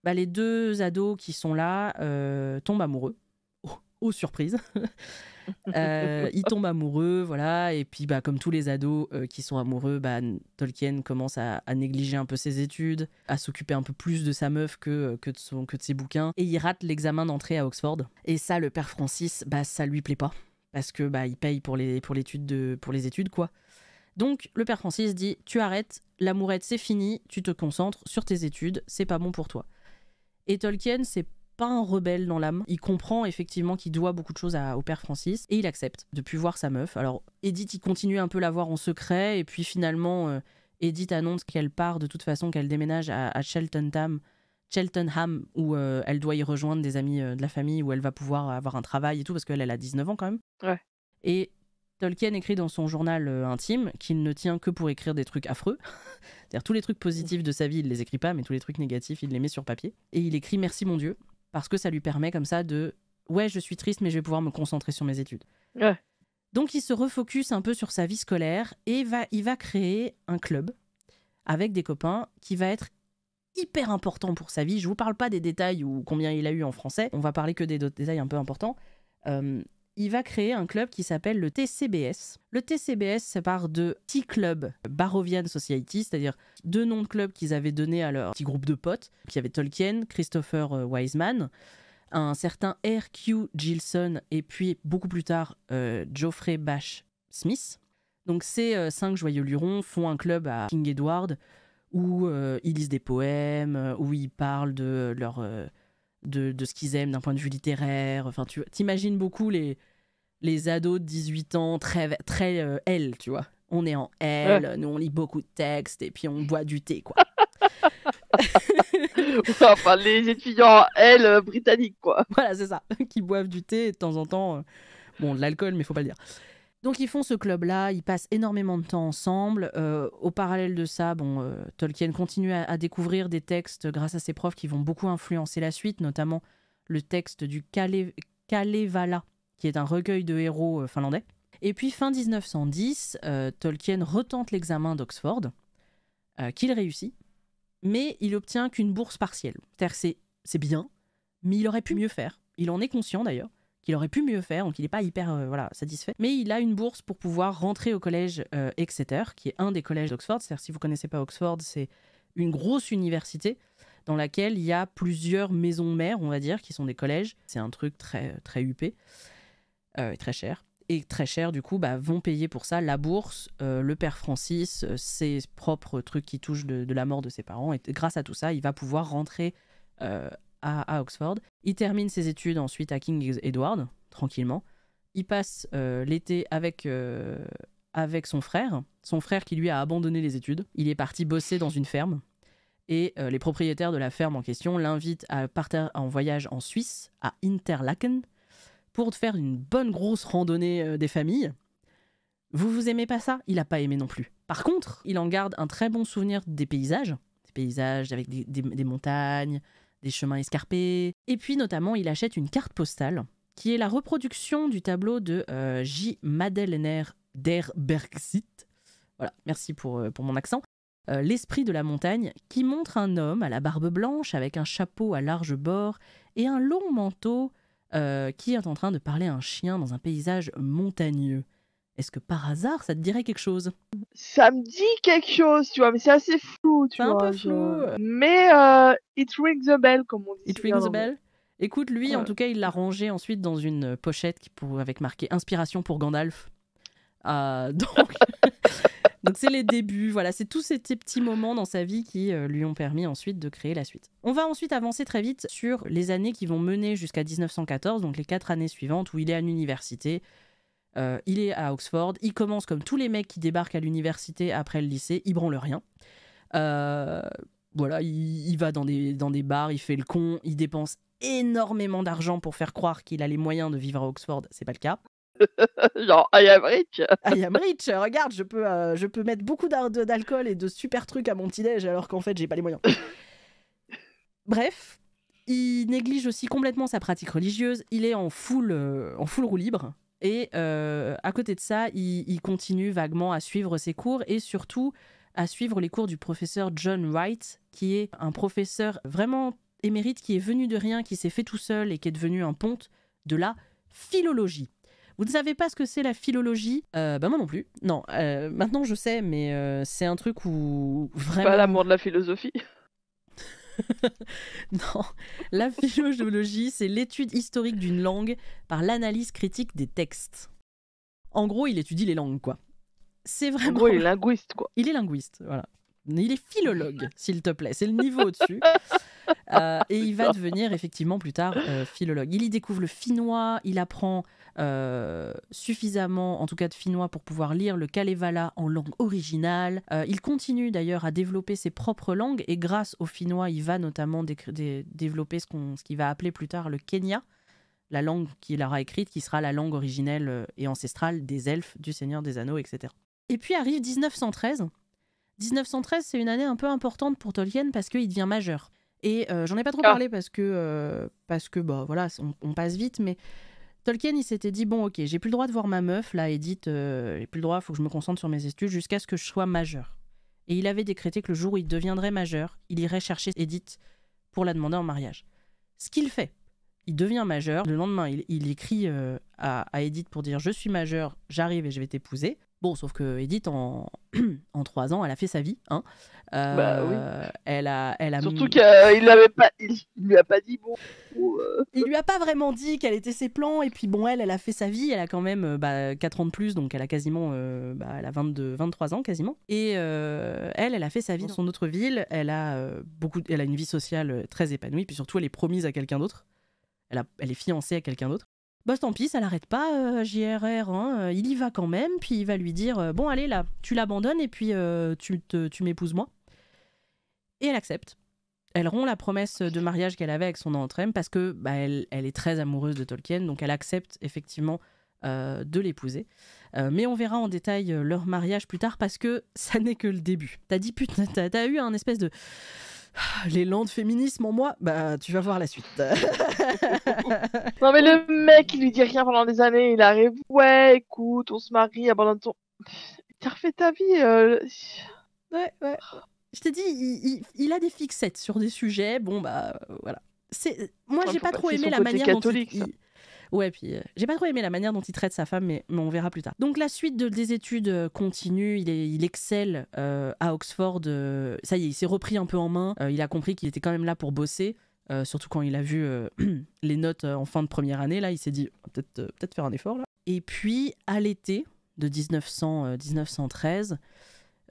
bah, les deux ados qui sont là tombent amoureux. oh, oh surprise [laughs] Euh, il tombe amoureux, voilà. Et puis, bah, comme tous les ados euh, qui sont amoureux, bah, Tolkien commence à, négliger un peu ses études, à s'occuper un peu plus de sa meuf que, euh, que, de, son, que de ses bouquins. Et il rate l'examen d'entrée à Oxford. Et ça, le père Francis, bah, ça lui plaît pas. Parce que bah, il paye pour les, pour, de, pour les études, quoi. Donc, le père Francis dit Tu arrêtes, l'amourette c'est fini, tu te concentres sur tes études, c'est pas bon pour toi. Et Tolkien, c'est pas un rebelle dans l'âme. Il comprend effectivement qu'il doit beaucoup de choses au père Francis et il accepte de plus voir sa meuf. Alors Edith, il continue un peu la voir en secret et puis finalement, euh, Edith annonce qu'elle part de toute façon, qu'elle déménage à, Cheltenham, où euh, elle doit y rejoindre des amis euh, de la famille, où elle va pouvoir avoir un travail et tout parce qu'elle elle a 19 ans quand même. Ouais. Et Tolkien écrit dans son journal intime qu'il ne tient que pour écrire des trucs affreux. [laughs] C'est-à-dire tous les trucs positifs de sa vie, il les écrit pas, mais tous les trucs négatifs, il les met sur papier. Et il écrit Merci mon Dieu, parce que ça lui permet comme ça de ouais, je suis triste, mais je vais pouvoir me concentrer sur mes études. Ouais. Donc il se refocus un peu sur sa vie scolaire et va, il va créer un club avec des copains qui va être hyper important pour sa vie. Je vous parle pas des détails ou combien il a eu en français, on va parler que des détails un peu importants. Euh, il va créer un club qui s'appelle le TCBS. Le TCBS, ça part de petits club Barovian Society, c'est-à-dire deux noms de clubs qu'ils avaient donnés à leur petit groupe de potes. qui avait Tolkien, Christopher euh, Wiseman, un certain R.Q. Gilson et puis beaucoup plus tard euh, Geoffrey Bash Smith. Donc ces euh, cinq joyeux lurons font un club à King Edward où ils lisent des poèmes, où ils parlent de leur de, de ce qu'ils aiment d'un point de vue littéraire. Enfin, tu t'imagines beaucoup les, les ados de 18 ans très, très euh, L, tu vois. On est en L, nous on lit beaucoup de textes et puis on [laughs] boit du thé, quoi. [laughs] enfin, les étudiants L euh, britanniques, quoi. Voilà, c'est ça, [laughs] qui boivent du thé de temps en temps. Euh. Bon, de l'alcool, mais faut pas le dire. Donc ils font ce club-là, ils passent énormément de temps ensemble. Euh, au parallèle de ça, bon, euh, Tolkien continue à, découvrir des textes grâce à ses profs qui vont beaucoup influencer la suite, notamment le texte du Kalevala, qui est un recueil de héros euh, finlandais. Et puis fin 1910, Tolkien retente l'examen d'Oxford, qu'il réussit, mais il obtient qu'une bourse partielle. C'est bien, mais il aurait pu mieux faire. Il en est conscient d'ailleurs qu'il aurait pu mieux faire, donc il n'est pas hyper euh, satisfait. Mais il a une bourse pour pouvoir rentrer au collège euh, Exeter, qui est un des collèges d'Oxford. cest si vous ne connaissez pas Oxford, c'est une grosse université dans laquelle il y a plusieurs maisons mères, on va dire, qui sont des collèges. C'est un truc très, euh, très huppé et très cher. Et très cher, du coup, bah, vont payer pour ça la bourse, le père Francis, ses propres trucs qui touchent de, la mort de ses parents. Et grâce à tout ça, il va pouvoir rentrer à, à, Oxford. Il termine ses études ensuite à King's Edward, tranquillement. Il passe euh, l'été avec, euh, avec son frère, son frère qui lui a abandonné les études. Il est parti bosser dans une ferme. Et euh, les propriétaires de la ferme en question l'invitent à partir en voyage en Suisse, à Interlaken, pour faire une bonne grosse randonnée des familles. Vous vous aimez pas ça Il a pas aimé non plus. Par contre, il en garde un très bon souvenir des paysages, des paysages avec des, des montagnes, des chemins escarpés. Et puis notamment, il achète une carte postale qui est la reproduction du tableau de euh, J. Madeleiner der Bergsit. Voilà, merci pour, euh, mon accent. Euh, L'esprit de la montagne, qui montre un homme à la barbe blanche avec un chapeau à large bord et un long manteau qui est en train de parler à un chien dans un paysage montagneux. Est-ce que par hasard, ça te dirait quelque chose Ça me dit quelque chose, tu vois, mais c'est assez flou, tu vois. un peu flou. Mais euh, it rings the bell, comme on dit. It rings the bell. Écoute, lui, en tout cas, il l'a rangé ensuite dans une pochette qui avec marqué Inspiration pour Gandalf. [laughs] Euh, donc, [laughs] donc c'est les débuts. Voilà, c'est tous ces petits moments dans sa vie qui euh, lui ont permis ensuite de créer la suite. On va ensuite avancer très vite sur les années qui vont mener jusqu'à 1914, donc les quatre années suivantes où il est à l'université, euh, il est à Oxford, il commence comme tous les mecs qui débarquent à l'université après le lycée, il branle rien. Euh, voilà, il, va dans des, dans des bars, il fait le con, il dépense énormément d'argent pour faire croire qu'il a les moyens de vivre à Oxford, c'est pas le cas. [laughs] Genre, I am rich. [laughs] I am rich. Regarde, je peux, euh, je peux mettre beaucoup d'alcool et de super trucs à mon petit-déj alors qu'en fait, j'ai pas les moyens. [laughs] Bref, il néglige aussi complètement sa pratique religieuse. Il est en full, en full roue libre. Et euh, à côté de ça, il, continue vaguement à suivre ses cours et surtout à suivre les cours du professeur John Wright, qui est un professeur vraiment émérite, qui est venu de rien, qui s'est fait tout seul et qui est devenu un ponte de la philologie. Vous ne savez pas ce que c'est la philologie Ben moi non plus. Non, euh, maintenant je sais, mais c'est un truc où vraiment. Pas l'amour de la philosophie. [laughs] non, la philologie, c'est l'étude historique d'une langue par l'analyse critique des textes. En gros, il étudie les langues, quoi. C'est vraiment. En gros, il est linguiste, quoi. [laughs] Il est linguiste, voilà. Il est philologue, s'il te plaît. C'est le niveau au-dessus. [laughs] Euh, et il va devenir effectivement plus tard euh, philologue. Il y découvre le finnois, il apprend euh, suffisamment, en tout cas de finnois, pour pouvoir lire le Kalevala en langue originale. il continue d'ailleurs à développer ses propres langues et grâce au finnois, il va notamment développer ce qu'il va appeler plus tard le Kenya, la langue qu'il aura écrite, qui sera la langue originelle et ancestrale des elfes, du Seigneur des Anneaux, etc. Et puis arrive 1913. 1913, c'est une année un peu importante pour Tolkien parce qu'il devient majeur. Et euh, j'en ai pas trop parlé parce que, euh, parce que bah, voilà, on, passe vite, mais Tolkien, il s'était dit bon, ok, j'ai plus le droit de voir ma meuf, là, Edith, euh, j'ai plus le droit, il faut que je me concentre sur mes études jusqu'à ce que je sois majeur. Et il avait décrété que le jour où il deviendrait majeur, il irait chercher Edith pour la demander en mariage. Ce qu'il fait, il devient majeur. Le lendemain, il, écrit à, à Edith pour dire je suis majeur, j'arrive et je vais t'épouser sauf que Edith, en, [clears throat] en trois ans, elle a fait sa vie. Hein. Euh, bah elle a, elle a Surtout qu'il euh, l'avait pas, il, lui a pas dit bon. Euh. Il lui a pas vraiment dit quels étaient ses plans. Et puis bon, elle, elle a fait sa vie. Elle a quand même bah, 4 ans de plus, donc elle a quasiment, bah, elle a 22, 23 ans quasiment. Et elle, elle a fait sa vie dans son autre ville. Elle a beaucoup, elle a une vie sociale très épanouie. Puis surtout, elle est promise à quelqu'un d'autre. Elle, elle est fiancée à quelqu'un d'autre bah tant pis, ça l'arrête pas, euh, JRR. Hein, euh, il y va quand même, puis il va lui dire euh, Bon, allez, là, tu l'abandonnes et puis tu, m'épouses moi. Et elle accepte. Elle rompt la promesse de mariage qu'elle avait avec son entraîne parce que bah, elle, est très amoureuse de Tolkien, donc elle accepte effectivement de l'épouser. mais on verra en détail leur mariage plus tard parce que ça n'est que le début. T'as dit putain, t'as eu un espèce de ah, l'élan de féminisme en moi, bah tu vas voir la suite. [laughs] non mais le mec il lui dit rien pendant des années, il arrive, ouais écoute, on se marie, abandonne ton... T'as refait ta vie. Euh, ouais, ouais. Je t'ai dit, il, a des fixettes sur des sujets, bon bah euh, voilà. C'est, Moi j'ai pas, trop aimé la manière dont il... Ouais, puis euh, j'ai pas trop aimé la manière dont il traite sa femme, mais, on verra plus tard. Donc la suite de, des études euh, continue, il, il excelle euh, à Oxford, ça y est, il s'est repris un peu en main, il a compris qu'il était quand même là pour bosser. surtout quand il a vu [clears throat] les notes en fin de première année, là, il s'est dit oh, peut-être peut faire un effort là. Et puis à l'été de 1900, 1913,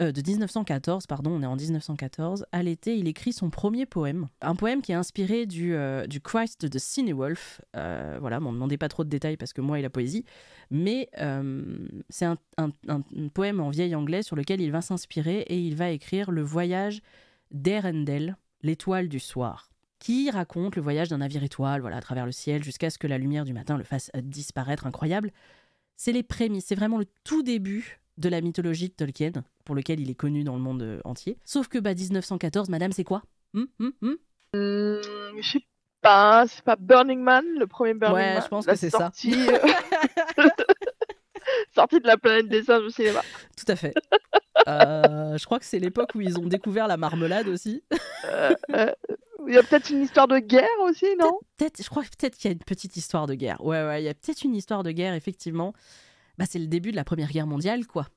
euh, de 1914, pardon, on est en 1914, à l'été, il écrit son premier poème. Un poème qui est inspiré du, euh, du Christ de Cinewolf. Euh, voilà, voilà, m'en demandez pas trop de détails parce que moi et la poésie. Mais c'est un, poème en vieil anglais sur lequel il va s'inspirer et il va écrire Le voyage d'Erendel, l'étoile du soir qui raconte le voyage d'un navire étoile voilà, à travers le ciel jusqu'à ce que la lumière du matin le fasse disparaître, incroyable. C'est les prémices, c'est vraiment le tout début de la mythologie de Tolkien, pour lequel il est connu dans le monde euh, entier. Sauf que bah, 1914, madame, c'est quoi hmm, hmm, hmm Je ne sais pas, c'est pas Burning Man, le premier Burning Man. Ouais, je pense que c'est ça. Euh, [laughs] sortie de la planète des singes au cinéma. Tout à fait. Euh, je crois que c'est l'époque où ils ont découvert la marmelade aussi. il y a peut-être une histoire de guerre aussi, non Peut-être, je crois peut-être qu'il y a une petite histoire de guerre. Ouais, ouais, il y a peut-être une histoire de guerre, effectivement bah, c'est le début de la Première Guerre mondiale, quoi.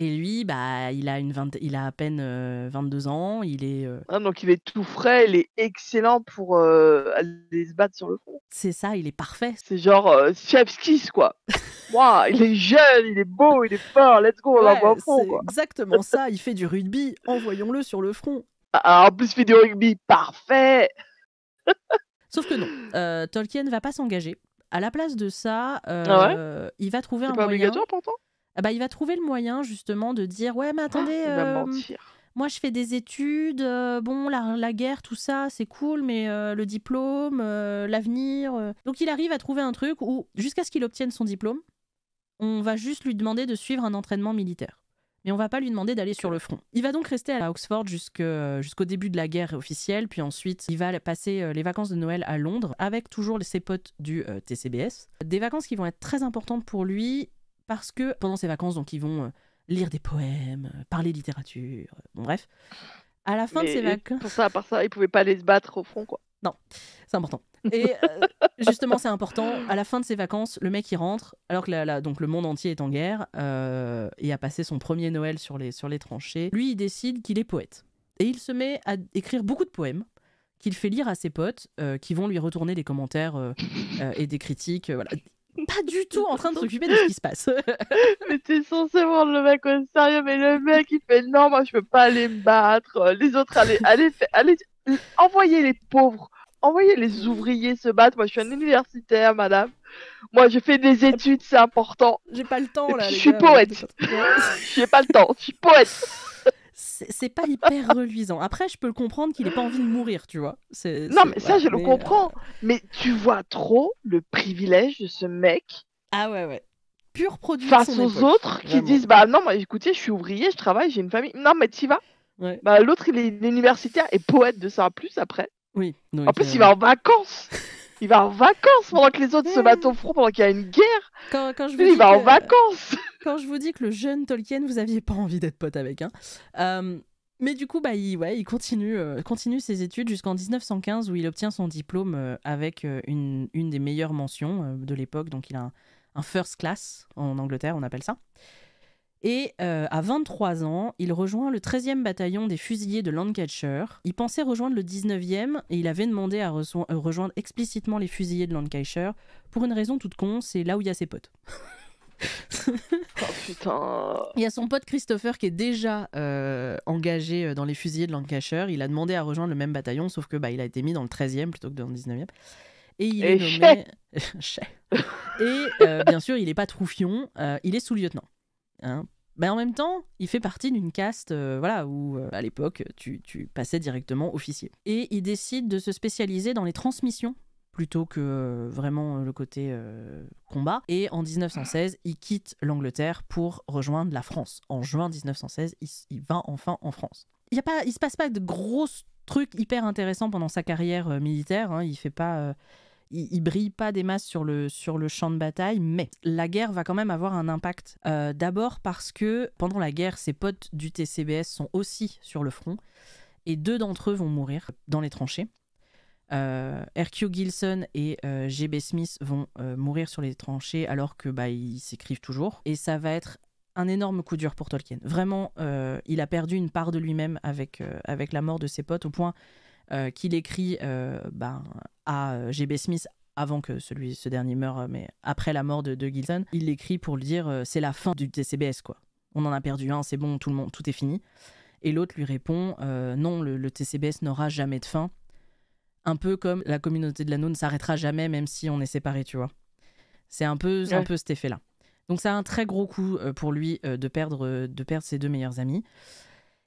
Et lui, bah, il a une il a à peine 22 euh, ans, il est. Euh ah, donc il est tout frais, il est excellent pour euh, aller se battre sur le front. C'est ça, il est parfait. C'est genre Chevskis quoi. Waouh, [laughs] il est jeune, il est beau, il est fort. Let's go, on l'envoie au front quoi. Exactement ça, il fait du rugby, envoyons-le sur le front. Ah, en plus, il fait du rugby, parfait. Sauf que non, Tolkien va pas s'engager à la place de ça, euh, ah il va trouver un ah bah, il va trouver le moyen justement de dire ouais mais ah, attendez euh, moi je fais des études, euh, bon la, guerre, tout ça, c'est cool, mais le diplôme, l'avenir. Donc il arrive à trouver un truc où, jusqu'à ce qu'il obtienne son diplôme, on va juste lui demander de suivre un entraînement militaire mais on va pas lui demander d'aller sur le front. Il va donc rester à Oxford euh, jusqu'au début de la guerre officielle, puis ensuite il va passer euh, les vacances de Noël à Londres avec toujours ses potes du euh, TCBS. Des vacances qui vont être très importantes pour lui parce que pendant ces vacances, donc ils vont lire des poèmes, parler littérature, bon bref. À la fin de ces vacances. Pour ça, à part ça, il pouvait pas aller se battre au front, quoi. Non, c'est important. Et euh, [laughs] justement, c'est important. À la fin de ses vacances, le mec il rentre, alors que la, donc le monde entier est en guerre euh, et a passé son premier Noël sur les, sur les tranchées. Lui, il décide qu'il est poète et il se met à écrire beaucoup de poèmes qu'il fait lire à ses potes, euh, qui vont lui retourner des commentaires et des critiques. voilà pas du tout en train de s'occuper de ce qui se passe. [laughs] mais t'es censé voir le mec au sérieux, mais le mec il fait non, moi je peux pas aller me battre, les autres allez, allez, allez, envoyez les pauvres, envoyez les ouvriers se battre. Moi, je suis un universitaire, madame. Moi, je fais des études, c'est important. J'ai pas le temps, là. je suis poète. [laughs] J'ai pas le temps, je suis poète. C'est pas hyper reluisant. Après, je peux le comprendre qu'il ait pas envie de mourir, tu vois. Non, mais ça, je le comprends. Euh, mais tu vois trop le privilège de ce mec. Ah ouais, ouais pur produit face aux autres qui disent bah non moi écoutez je suis ouvrier je travaille j'ai une famille non mais tu y vas bah l'autre il est universitaire et poète de ça en plus après oui. en plus, il va euh, en vacances. il va en vacances pendant que les autres se battent au front, pendant qu'il y a une guerre. Quand, je vous il va en vacances. Quand je vous dis que le jeune Tolkien, vous aviez pas envie d'être pote avec. Hein. Euh, mais du coup, bah, il, ouais, il continue, euh, continue ses études jusqu'en 1915 où il obtient son diplôme avec une, des meilleures mentions de l'époque. Donc il a un, first class en Angleterre, on appelle ça. Et euh, à 23 ans, il rejoint le 13e bataillon des fusiliers de Lancashire. Il pensait rejoindre le 19e et il avait demandé à euh, rejoindre explicitement les fusiliers de Lancashire pour une raison toute con, c'est là où il y a ses potes. [laughs] oh putain Il y a son pote Christopher qui est déjà euh, engagé dans les fusiliers de Lancashire. Il a demandé à rejoindre le même bataillon, sauf que bah, il a été mis dans le 13e plutôt que dans le 19e. Et il est nommé. [laughs] et bien sûr, il n'est pas troufion, il est sous-lieutenant. Hein, mais en même temps, il fait partie d'une caste euh, voilà, où euh, à l'époque tu, tu, passais directement officier. Et il décide de se spécialiser dans les transmissions plutôt que euh, vraiment le côté combat. Et en 1916, il quitte l'Angleterre pour rejoindre la France. En juin 1916, il, va enfin en France. Il ne a pas, se passe pas de gros trucs hyper intéressants pendant sa carrière militaire. Hein. il fait pas il, il, brille pas des masses sur le, sur le champ de bataille, mais la guerre va quand même avoir un impact. Euh, d'abord parce que pendant la guerre, ses potes du TCBS sont aussi sur le front, et deux d'entre eux vont mourir dans les tranchées. Euh, RQ Gilson et euh, GB Smith vont euh, mourir sur les tranchées alors que bah, ils s'écrivent toujours. Et ça va être un énorme coup dur pour Tolkien. Vraiment, il a perdu une part de lui-même avec, avec la mort de ses potes au point euh, qu'il écrit euh, ben, à euh, GB Smith avant que celui, ce dernier meure, mais après la mort de, de il l'écrit pour lui dire c'est la fin du TCBS quoi. On en a perdu un, c'est bon, tout le monde, tout est fini. Et l'autre lui répond non, le, TCBS n'aura jamais de fin. Un peu comme la communauté de l'anneau ne s'arrêtera jamais, même si on est séparés, tu vois. C'est un peu, un peu cet effet-là. Donc ça a un très gros coup pour lui de perdre, de perdre ses deux meilleurs amis.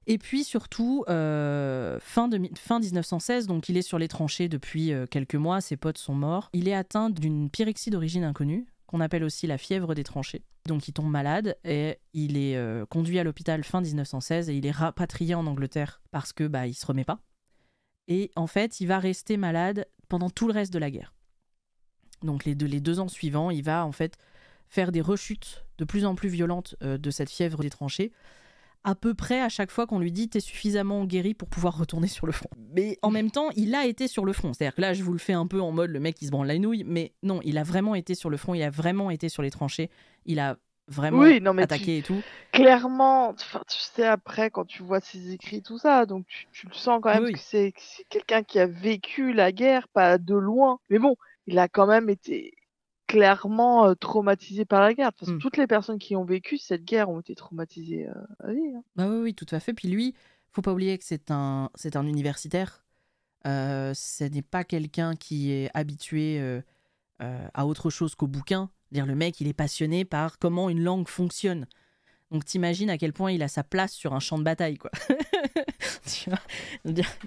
Et puis surtout, euh, fin, fin 1916, donc il est sur les tranchées depuis euh, quelques mois, ses potes sont morts. Il est atteint d'une pyrexie d'origine inconnue, qu'on appelle aussi la fièvre des tranchées. Donc il tombe malade et il est euh, conduit à l'hôpital fin 1916 et il est rapatrié en Angleterre parce que bah il se remet pas. Et en fait, il va rester malade pendant tout le reste de la guerre. Donc les deux, les ans suivants, il va en fait faire des rechutes de plus en plus violentes de cette fièvre des tranchées à peu près à chaque fois qu'on lui dit t'es suffisamment guéri pour pouvoir retourner sur le front. Mais en même temps, il a été sur le front. C'est-à-dire que là, je vous le fais un peu en mode le mec qui se branle la nouille, mais non, il a vraiment été sur le front, il a vraiment été sur les tranchées, il a vraiment attaqué et tout. Clairement, tu sais après quand tu vois ses écrits tout ça, donc tu, le sens quand même que c'est quelqu'un qui a vécu la guerre, pas de loin. Mais bon, il a quand même été clairement euh, traumatisé par la guerre. Parce que hmm. toutes les personnes qui ont vécu cette guerre ont été traumatisées euh, hein. Bah oui, tout à fait. Puis lui, faut pas oublier que c'est un, c'est un universitaire. Euh, ce n'est pas quelqu'un qui est habitué à autre chose qu'au bouquin. Dire le mec, il est passionné par comment une langue fonctionne. Donc t'imagines à quel point il a sa place sur un champ de bataille, quoi. [laughs] tu vois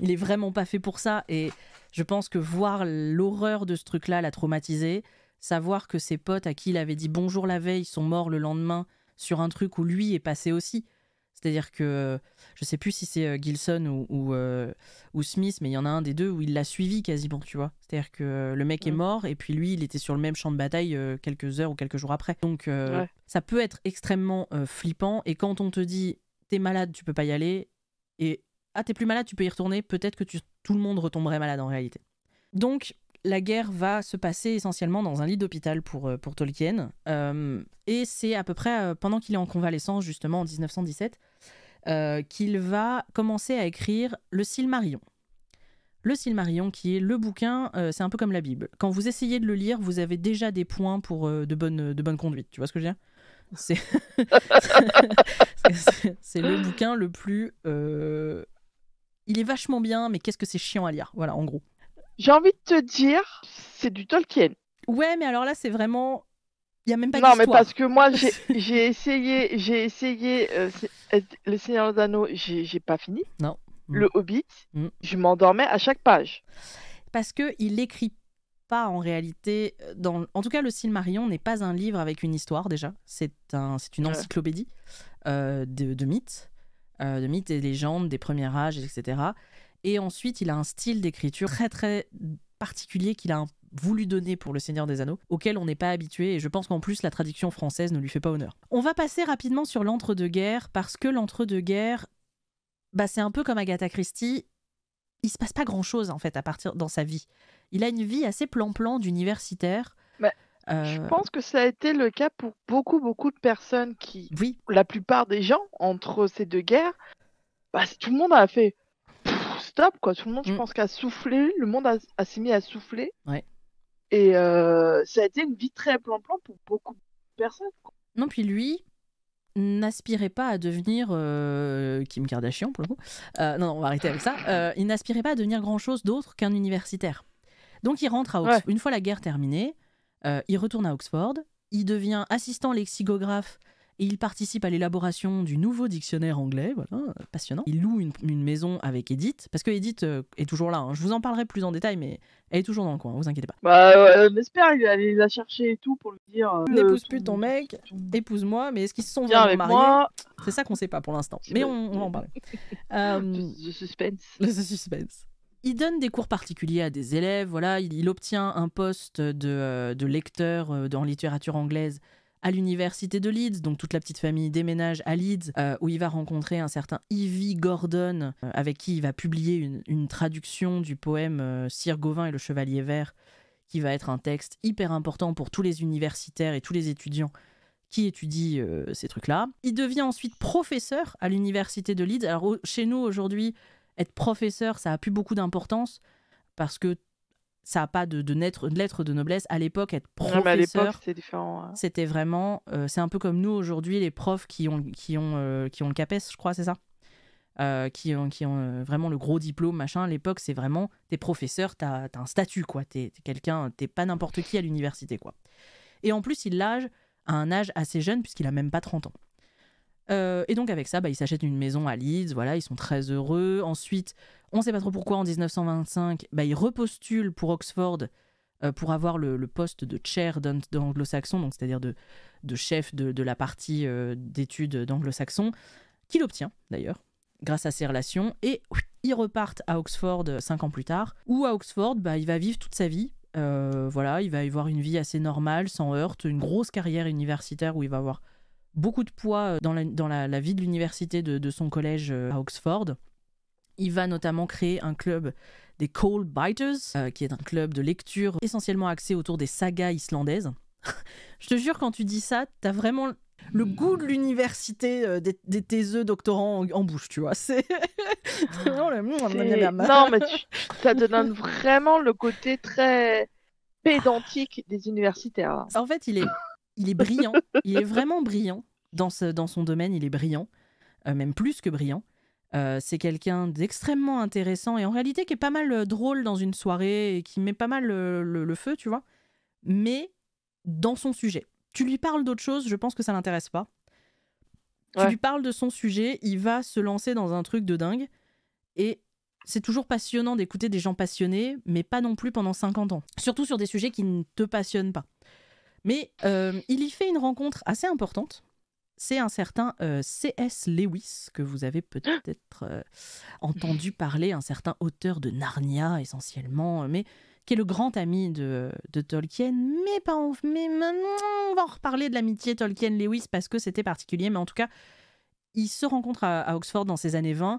il est vraiment pas fait pour ça. Et je pense que voir l'horreur de ce truc-là l'a traumatiser savoir que ses potes à qui il avait dit bonjour la veille sont morts le lendemain sur un truc où lui est passé aussi. C'est-à-dire que euh, je sais plus si c'est euh, Gilson ou, euh, ou, Smith, mais il y en a un des deux où il l'a suivi quasiment, tu vois. C'est-à-dire que le mec est mort et puis lui, il était sur le même champ de bataille quelques heures ou quelques jours après. Donc ça peut être extrêmement flippant. Et quand on te dit t'es malade, tu peux pas y aller, et ah t'es plus malade, tu peux y retourner, peut-être que tout le monde retomberait malade en réalité. Donc la guerre va se passer essentiellement dans un lit d'hôpital pour, euh, pour Tolkien. Euh, et c'est à peu près euh, pendant qu'il est en convalescence, justement en 1917, qu'il va commencer à écrire le Silmarillion. Le Silmarillion, qui est le bouquin, c'est un peu comme la Bible. Quand vous essayez de le lire, vous avez déjà des points pour de, bonne, de bonne conduite. Tu vois ce que je veux dire c'est... [laughs] c'est le bouquin le plus il est vachement bien, mais qu'est-ce que c'est chiant à lire Voilà, en gros. J'ai envie de te dire, c'est du Tolkien. Ouais, mais alors là, c'est vraiment. Il n'y a même pas d'histoire. Non, mais parce que moi, [laughs] j'ai essayé, j'ai essayé euh, euh, Le Seigneur des Anneaux, j'ai pas fini. Non. Le Hobbit, mm. je m'endormais à chaque page. Parce que il écrit pas en réalité. Euh, dans, en tout cas, le Silmarillion n'est pas un livre avec une histoire déjà. C'est un, c'est une encyclopédie de, mythes, de mythes et légendes des premiers âges, etc. Et ensuite, il a un style d'écriture très très particulier qu'il a voulu donner pour Le Seigneur des Anneaux, auquel on n'est pas habitué, et je pense qu'en plus la traduction française ne lui fait pas honneur. On va passer rapidement sur l'entre-deux-guerres, parce que l'entre-deux-guerres, bah, c'est un peu comme Agatha Christie, il se passe pas grand-chose en fait à partir dans sa vie. Il a une vie assez plan-plan d'universitaire. Bah, euh, je pense que ça a été le cas pour beaucoup, beaucoup de personnes qui, oui. la plupart des gens, entre ces deux guerres, bah, tout le monde a fait stop Tout le monde, je mm. pense, qu'a soufflé, le monde a, s'est mis à souffler. Et euh, ça a été une vie très plan-plan pour beaucoup de personnes. Non, puis lui n'aspirait pas à devenir euh, Kim Kardashian pour le coup. Euh, non, on va arrêter avec ça. il n'aspirait pas à devenir grand chose d'autre qu'un universitaire. Donc il rentre à Oxford. Une fois la guerre terminée, il retourne à Oxford. Il devient assistant lexicographe il participe à l'élaboration du nouveau dictionnaire anglais, voilà, passionnant. Il loue une, maison avec Edith, parce que Edith euh, est toujours là, hein. je vous en parlerai plus en détail, mais elle est toujours dans le coin, vous inquiétez pas. Bah, euh, euh, j'espère il aller la chercher et tout pour lui dire. N'épouse plus ton mec, épouse-moi, mais est-ce qu'ils se sont vraiment mariés C'est ça qu'on sait pas pour l'instant, mais on, va en parler. [laughs] euh, le suspense. Le [laughs] suspense. Il donne des cours particuliers à des élèves, voilà, il, obtient un poste de, de lecteur dans littérature anglaise à l'université de Leeds, donc toute la petite famille déménage à Leeds, euh, où il va rencontrer un certain Ivy Gordon, euh, avec qui il va publier une, traduction du poème Sir euh, Gauvin et le Chevalier Vert, qui va être un texte hyper important pour tous les universitaires et tous les étudiants qui étudient ces trucs-là. Il devient ensuite professeur à l'université de Leeds. Alors chez nous aujourd'hui, être professeur, ça a plus beaucoup d'importance parce que ça n'a pas de, de, lettre de noblesse. À l'époque, être professeur, c'était vraiment, euh, c'est un peu comme nous aujourd'hui, les profs qui ont, qui ont, euh, qui ont le CAPES, je crois, c'est ça euh, qui ont, vraiment le gros diplôme, machin. À l'époque, c'est vraiment, t'es professeur, t'as as un statut, quoi. T'es quelqu'un, t'es pas n'importe qui à l'université, quoi. Et en plus, il l'âge à un âge assez jeune, puisqu'il a même pas 30 ans. Euh, et donc avec ça, bah, ils s'achètent une maison à Leeds, voilà, ils sont très heureux. Ensuite, on ne sait pas trop pourquoi, en 1925, bah, ils repostulent pour Oxford euh, pour avoir le, poste de chair d'anglo-saxon, c'est-à-dire de, chef de, la partie euh, d'études d'anglo-saxon, qu'il obtient d'ailleurs, grâce à ses relations, et ils repartent à Oxford cinq ans plus tard, où à Oxford, bah, il va vivre toute sa vie, voilà, il va y avoir une vie assez normale, sans heurte, une grosse carrière universitaire où il va avoir beaucoup de poids euh, dans la, vie de l'université de, son collège euh, à Oxford. Il va notamment créer un club des Cold Biters, euh, qui est un club de lecture essentiellement axé autour des sagas islandaises. [laughs] Je te jure, quand tu dis ça, t'as vraiment le goût de l'université des, des doctorants en, bouche, tu vois. [laughs] C'est Non, mais ça te donne vraiment le côté très pédantique des universitaires. En fait, il est il est brillant. il est vraiment brillant. Dans, dans son domaine, il est brillant. Euh, même plus que brillant. Euh, c'est quelqu'un d'extrêmement intéressant et en réalité qui est pas mal euh, drôle dans une soirée et qui met pas mal le, feu, tu vois. Mais dans son sujet. Tu lui parles d'autre chose, je pense que ça l'intéresse pas. Tu lui parles de son sujet, il va se lancer dans un truc de dingue. Et c'est toujours passionnant d'écouter des gens passionnés, mais pas non plus pendant 50 ans. Surtout sur des sujets qui ne te passionnent pas. Mais euh, il y fait une rencontre assez importante. C'est un certain euh, C.S. Lewis, que vous avez peut-être euh, entendu [laughs] parler, un certain auteur de Narnia essentiellement, mais qui est le grand ami de, Tolkien. Mais, pas maintenant, on va en reparler de l'amitié Tolkien-Lewis parce que c'était particulier. Mais en tout cas, il se rencontre à, Oxford dans ses années 20.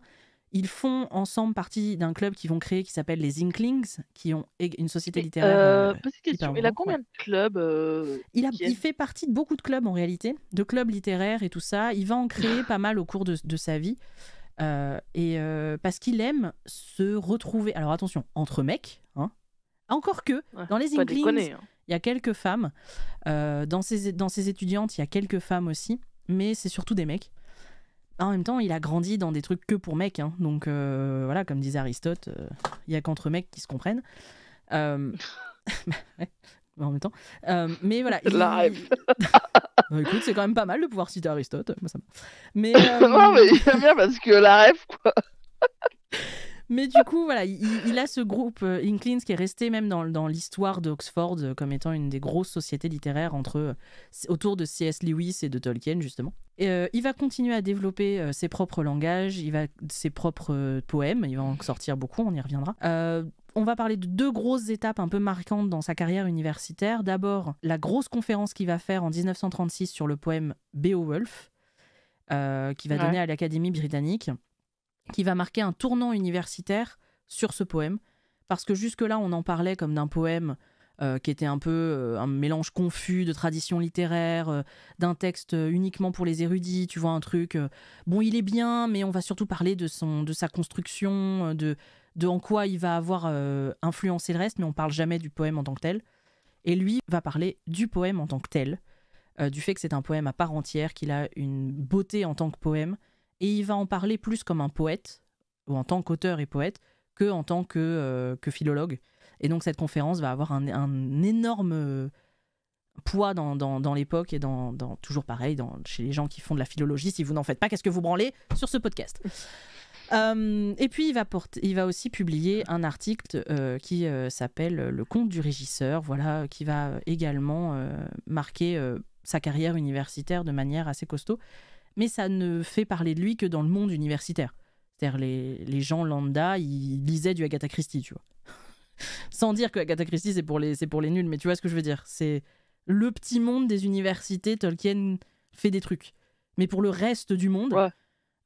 Ils font ensemble partie d'un club qu'ils vont créer qui s'appelle les Inklings, qui ont une société littéraire. Euh, euh, petite question, il a combien de clubs euh, il, fait partie de beaucoup de clubs en réalité, de clubs littéraires et tout ça. Il va en créer [gasps] pas mal au cours de, sa vie. et parce qu'il aime se retrouver. Alors attention, entre mecs, hein. encore que dans les Inklings, hein. il y a quelques femmes. dans, ces dans ses étudiantes, il y a quelques femmes aussi, mais c'est surtout des mecs. Ah, en même temps, il a grandi dans des trucs que pour mecs. Hein. Donc euh, voilà, comme disait Aristote, il euh, y n'y a qu'entre mecs qui se comprennent. Euh, [laughs] [laughs] en même temps. mais voilà. [laughs] Il... Bah, écoute, c'est quand même pas mal de pouvoir citer Aristote. mais, non, mais il aime bien parce que la rêve, quoi. Mais du coup, voilà, il, a ce groupe Inklings qui est resté même dans, dans l'histoire d'Oxford comme étant une des grosses sociétés littéraires entre, autour de C.S. Lewis et de Tolkien, justement. Euh, il va continuer à développer euh, ses propres langages, il va, ses propres euh, poèmes, il va en sortir beaucoup, on y reviendra. on va parler de deux grosses étapes un peu marquantes dans sa carrière universitaire. D'abord, la grosse conférence qu'il va faire en 1936 sur le poème Beowulf, qui va donner à l'Académie britannique, qui va marquer un tournant universitaire sur ce poème, parce que jusque-là, on en parlait comme d'un poème euh, qui était un peu euh, un mélange confus de traditions littéraires, euh, d'un texte uniquement pour les érudits, tu vois, un truc. bon, il est bien, mais on va surtout parler de, son, de sa construction, de, de en quoi il va avoir influencé le reste, mais on parle jamais du poème en tant que tel. Et lui va parler du poème en tant que tel, du fait que c'est un poème à part entière, qu'il a une beauté en tant que poème, et il va en parler plus comme un poète, ou en tant qu'auteur et poète, que en tant que, que philologue. Et donc cette conférence va avoir un, énorme euh, poids dans, l'époque et dans, toujours pareil, chez les gens qui font de la philologie. Si vous n'en faites pas, qu'est-ce que vous branlez sur ce podcast [laughs] euh, et puis il va, il va aussi publier un article euh, qui s'appelle Le compte du régisseur, voilà, qui va également marquer sa carrière universitaire de manière assez costaud. Mais ça ne fait parler de lui que dans le monde universitaire. C'est-à-dire les, les gens lambda, ils lisaient du Agatha Christie, tu vois. Sans dire que Agatha Christie, c'est pour, les, pour les nuls, mais tu vois ce que je veux dire. C'est le petit monde des universités, Tolkien fait des trucs. Mais pour le reste du monde,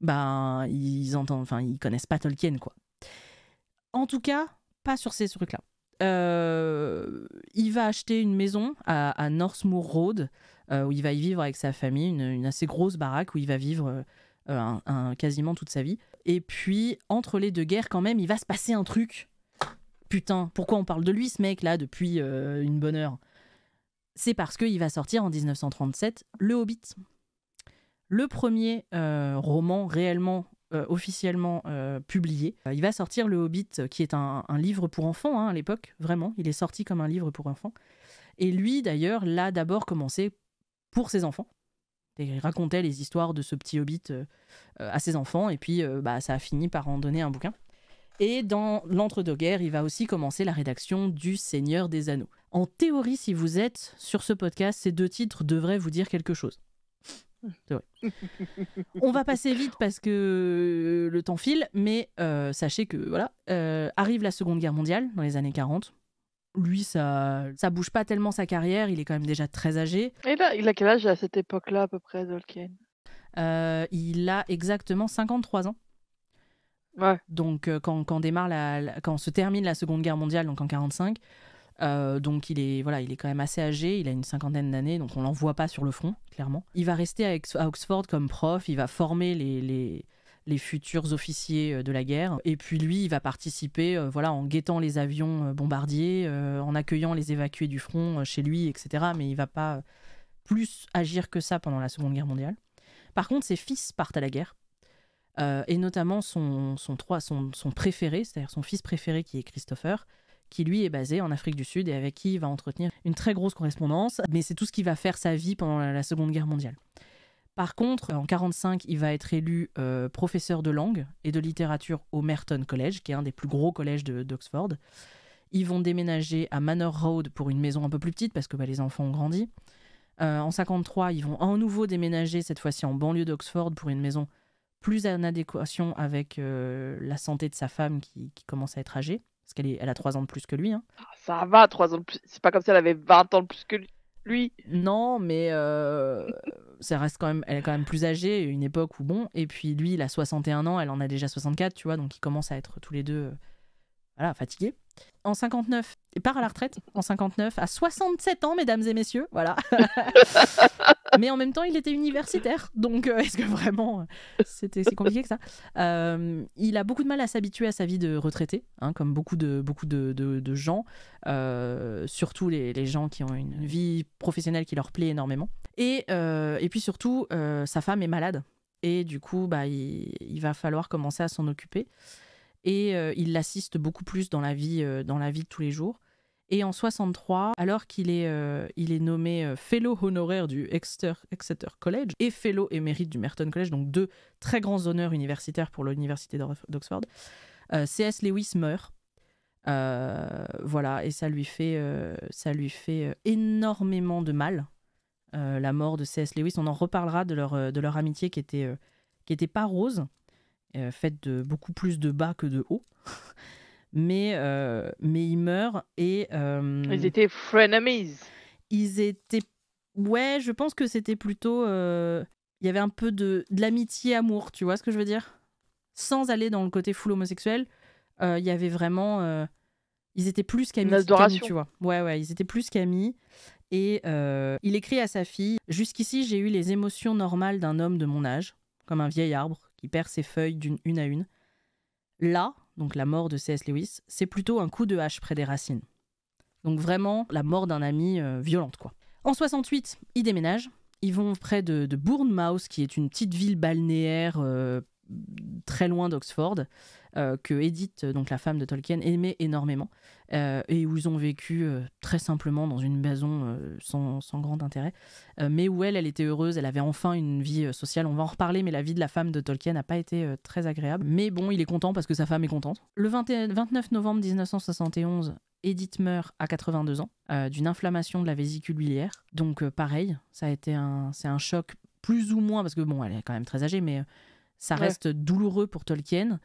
ben, ils entendent, enfin, ils connaissent pas Tolkien, quoi. En tout cas, pas sur ces trucs-là. Euh, il va acheter une maison à, Northmoor Road, euh, où il va y vivre avec sa famille, une, assez grosse baraque où il va vivre euh, quasiment toute sa vie. Et puis, entre les deux guerres, quand même, il va se passer un truc putain, pourquoi on parle de lui, ce mec, là, depuis euh, une bonne heure C'est parce qu'il va sortir en 1937 Le Hobbit. Le premier euh, roman réellement, euh, officiellement publié. Il va sortir Le Hobbit, qui est un, livre pour enfants hein, à l'époque, vraiment. Il est sorti comme un livre pour enfants. Et lui, d'ailleurs, l'a d'abord commencé pour ses enfants. Il racontait les histoires de ce petit hobbit à ses enfants, et puis bah, ça a fini par en donner un bouquin. Et dans l'entre-deux-guerres, il va aussi commencer la rédaction du Seigneur des Anneaux. En théorie, si vous êtes sur ce podcast, ces deux titres devraient vous dire quelque chose. [laughs] On va passer vite parce que euh, le temps file, mais euh, sachez que voilà, euh, arrive la Seconde Guerre mondiale dans les années 40. Lui, ça, ça bouge pas tellement sa carrière. Il est quand même déjà très âgé. Et là, il a quel âge à cette époque-là à peu près, Tolkien Il a exactement 53 ans. Donc, euh, quand, démarre quand se termine la Seconde Guerre mondiale, donc en 45, euh, donc il est, voilà, il est quand même assez âgé, il a une cinquantaine d'années, donc on l'envoie pas sur le front, clairement. Il va rester à, Oxford comme prof, il va former les, les, futurs officiers euh, de la guerre, et puis lui, il va participer voilà, en guettant les avions bombardiers, en accueillant les évacués du front chez lui, etc. Mais il va pas plus agir que ça pendant la Seconde Guerre mondiale. Par contre, ses fils partent à la guerre euh, et notamment son, trois, son, son préféré, c'est-à-dire son fils préféré qui est Christopher, qui lui est basé en Afrique du Sud et avec qui il va entretenir une très grosse correspondance, mais c'est tout ce qui va faire sa vie pendant la, Seconde Guerre mondiale. Par contre, en 1945, il va être élu euh, professeur de langue et de littérature au Merton College, qui est un des plus gros collèges d'Oxford. Ils vont déménager à Manor Road pour une maison un peu plus petite parce que bah, les enfants ont grandi. Euh, en 1953, ils vont à nouveau déménager, cette fois-ci en banlieue d'Oxford, pour une maison plus en adéquation avec euh, la santé de sa femme qui, commence à être âgée. Parce qu'elle elle a 3 ans de plus que lui. Hein. Ah, ça va, 3 ans de plus. C'est pas comme si elle avait 20 ans de plus que lui. Non, mais euh, ça reste quand même. Elle est quand même plus âgée, une époque où bon. Et puis lui, il a 61 ans, elle en a déjà 64, tu vois. Donc ils commencent à être tous les deux euh, voilà, fatigués. En 59, il part à la retraite en 59, à 67 ans, mesdames et messieurs, voilà. [laughs] Mais en même temps, il était universitaire, donc euh, est-ce que vraiment euh, c'était c'est compliqué que ça euh, Il a beaucoup de mal à s'habituer à sa vie de retraité, hein, comme beaucoup de beaucoup de, de, gens, surtout les, les, gens qui ont une vie professionnelle qui leur plaît énormément. Et, et puis surtout, sa femme est malade et du coup, bah, il, va falloir commencer à s'en occuper et il l'assiste beaucoup plus dans la vie dans la vie de tous les jours. Et en 63, alors qu'il est, euh, il est nommé euh, fellow honoraire du Exeter, College et fellow émérite du Merton College, donc deux très grands honneurs universitaires pour l'université d'Oxford, euh, C.S. Lewis meurt. voilà, et ça lui fait, ça lui fait énormément de mal, la mort de C.S. Lewis. On en reparlera de leur, de leur amitié qui était, qui était pas rose, faite de beaucoup plus de bas que de haut. [laughs] mais, euh, mais ils meurent et... Euh, ils étaient frenemies. Ils étaient... Ouais, je pense que c'était plutôt... Euh, il y avait un peu de, de l'amitié-amour, tu vois ce que je veux dire Sans aller dans le côté full homosexuel, il y avait vraiment... Ils étaient plus qu'amis, tu vois. Ouais, ouais, ils étaient plus qu'amis. Et il écrit à sa fille, Jusqu'ici j'ai eu les émotions normales d'un homme de mon âge, comme un vieil arbre qui perd ses feuilles d'une une à une. Là, donc la mort de C.S. Lewis, c'est plutôt un coup de hache près des racines. Donc vraiment la mort d'un ami euh, violente quoi. En 68, ils déménagent. Ils vont près de, de Bournemouth, qui est une petite ville balnéaire euh, très loin d'Oxford. Euh, que Edith, euh, donc la femme de Tolkien, aimait énormément, euh, et où ils ont vécu très simplement dans une maison sans, grand intérêt, mais où elle, elle était heureuse, elle avait enfin une vie sociale. On va en reparler, mais la vie de la femme de Tolkien n'a pas été très agréable. Mais bon, il est content parce que sa femme est contente. Le 29 novembre 1971, Edith meurt à 82 ans d'une inflammation de la vésicule biliaire. Donc pareil, ça a été un, c'est un choc plus ou moins parce que bon, elle est quand même très âgée, mais ça reste douloureux pour Tolkien.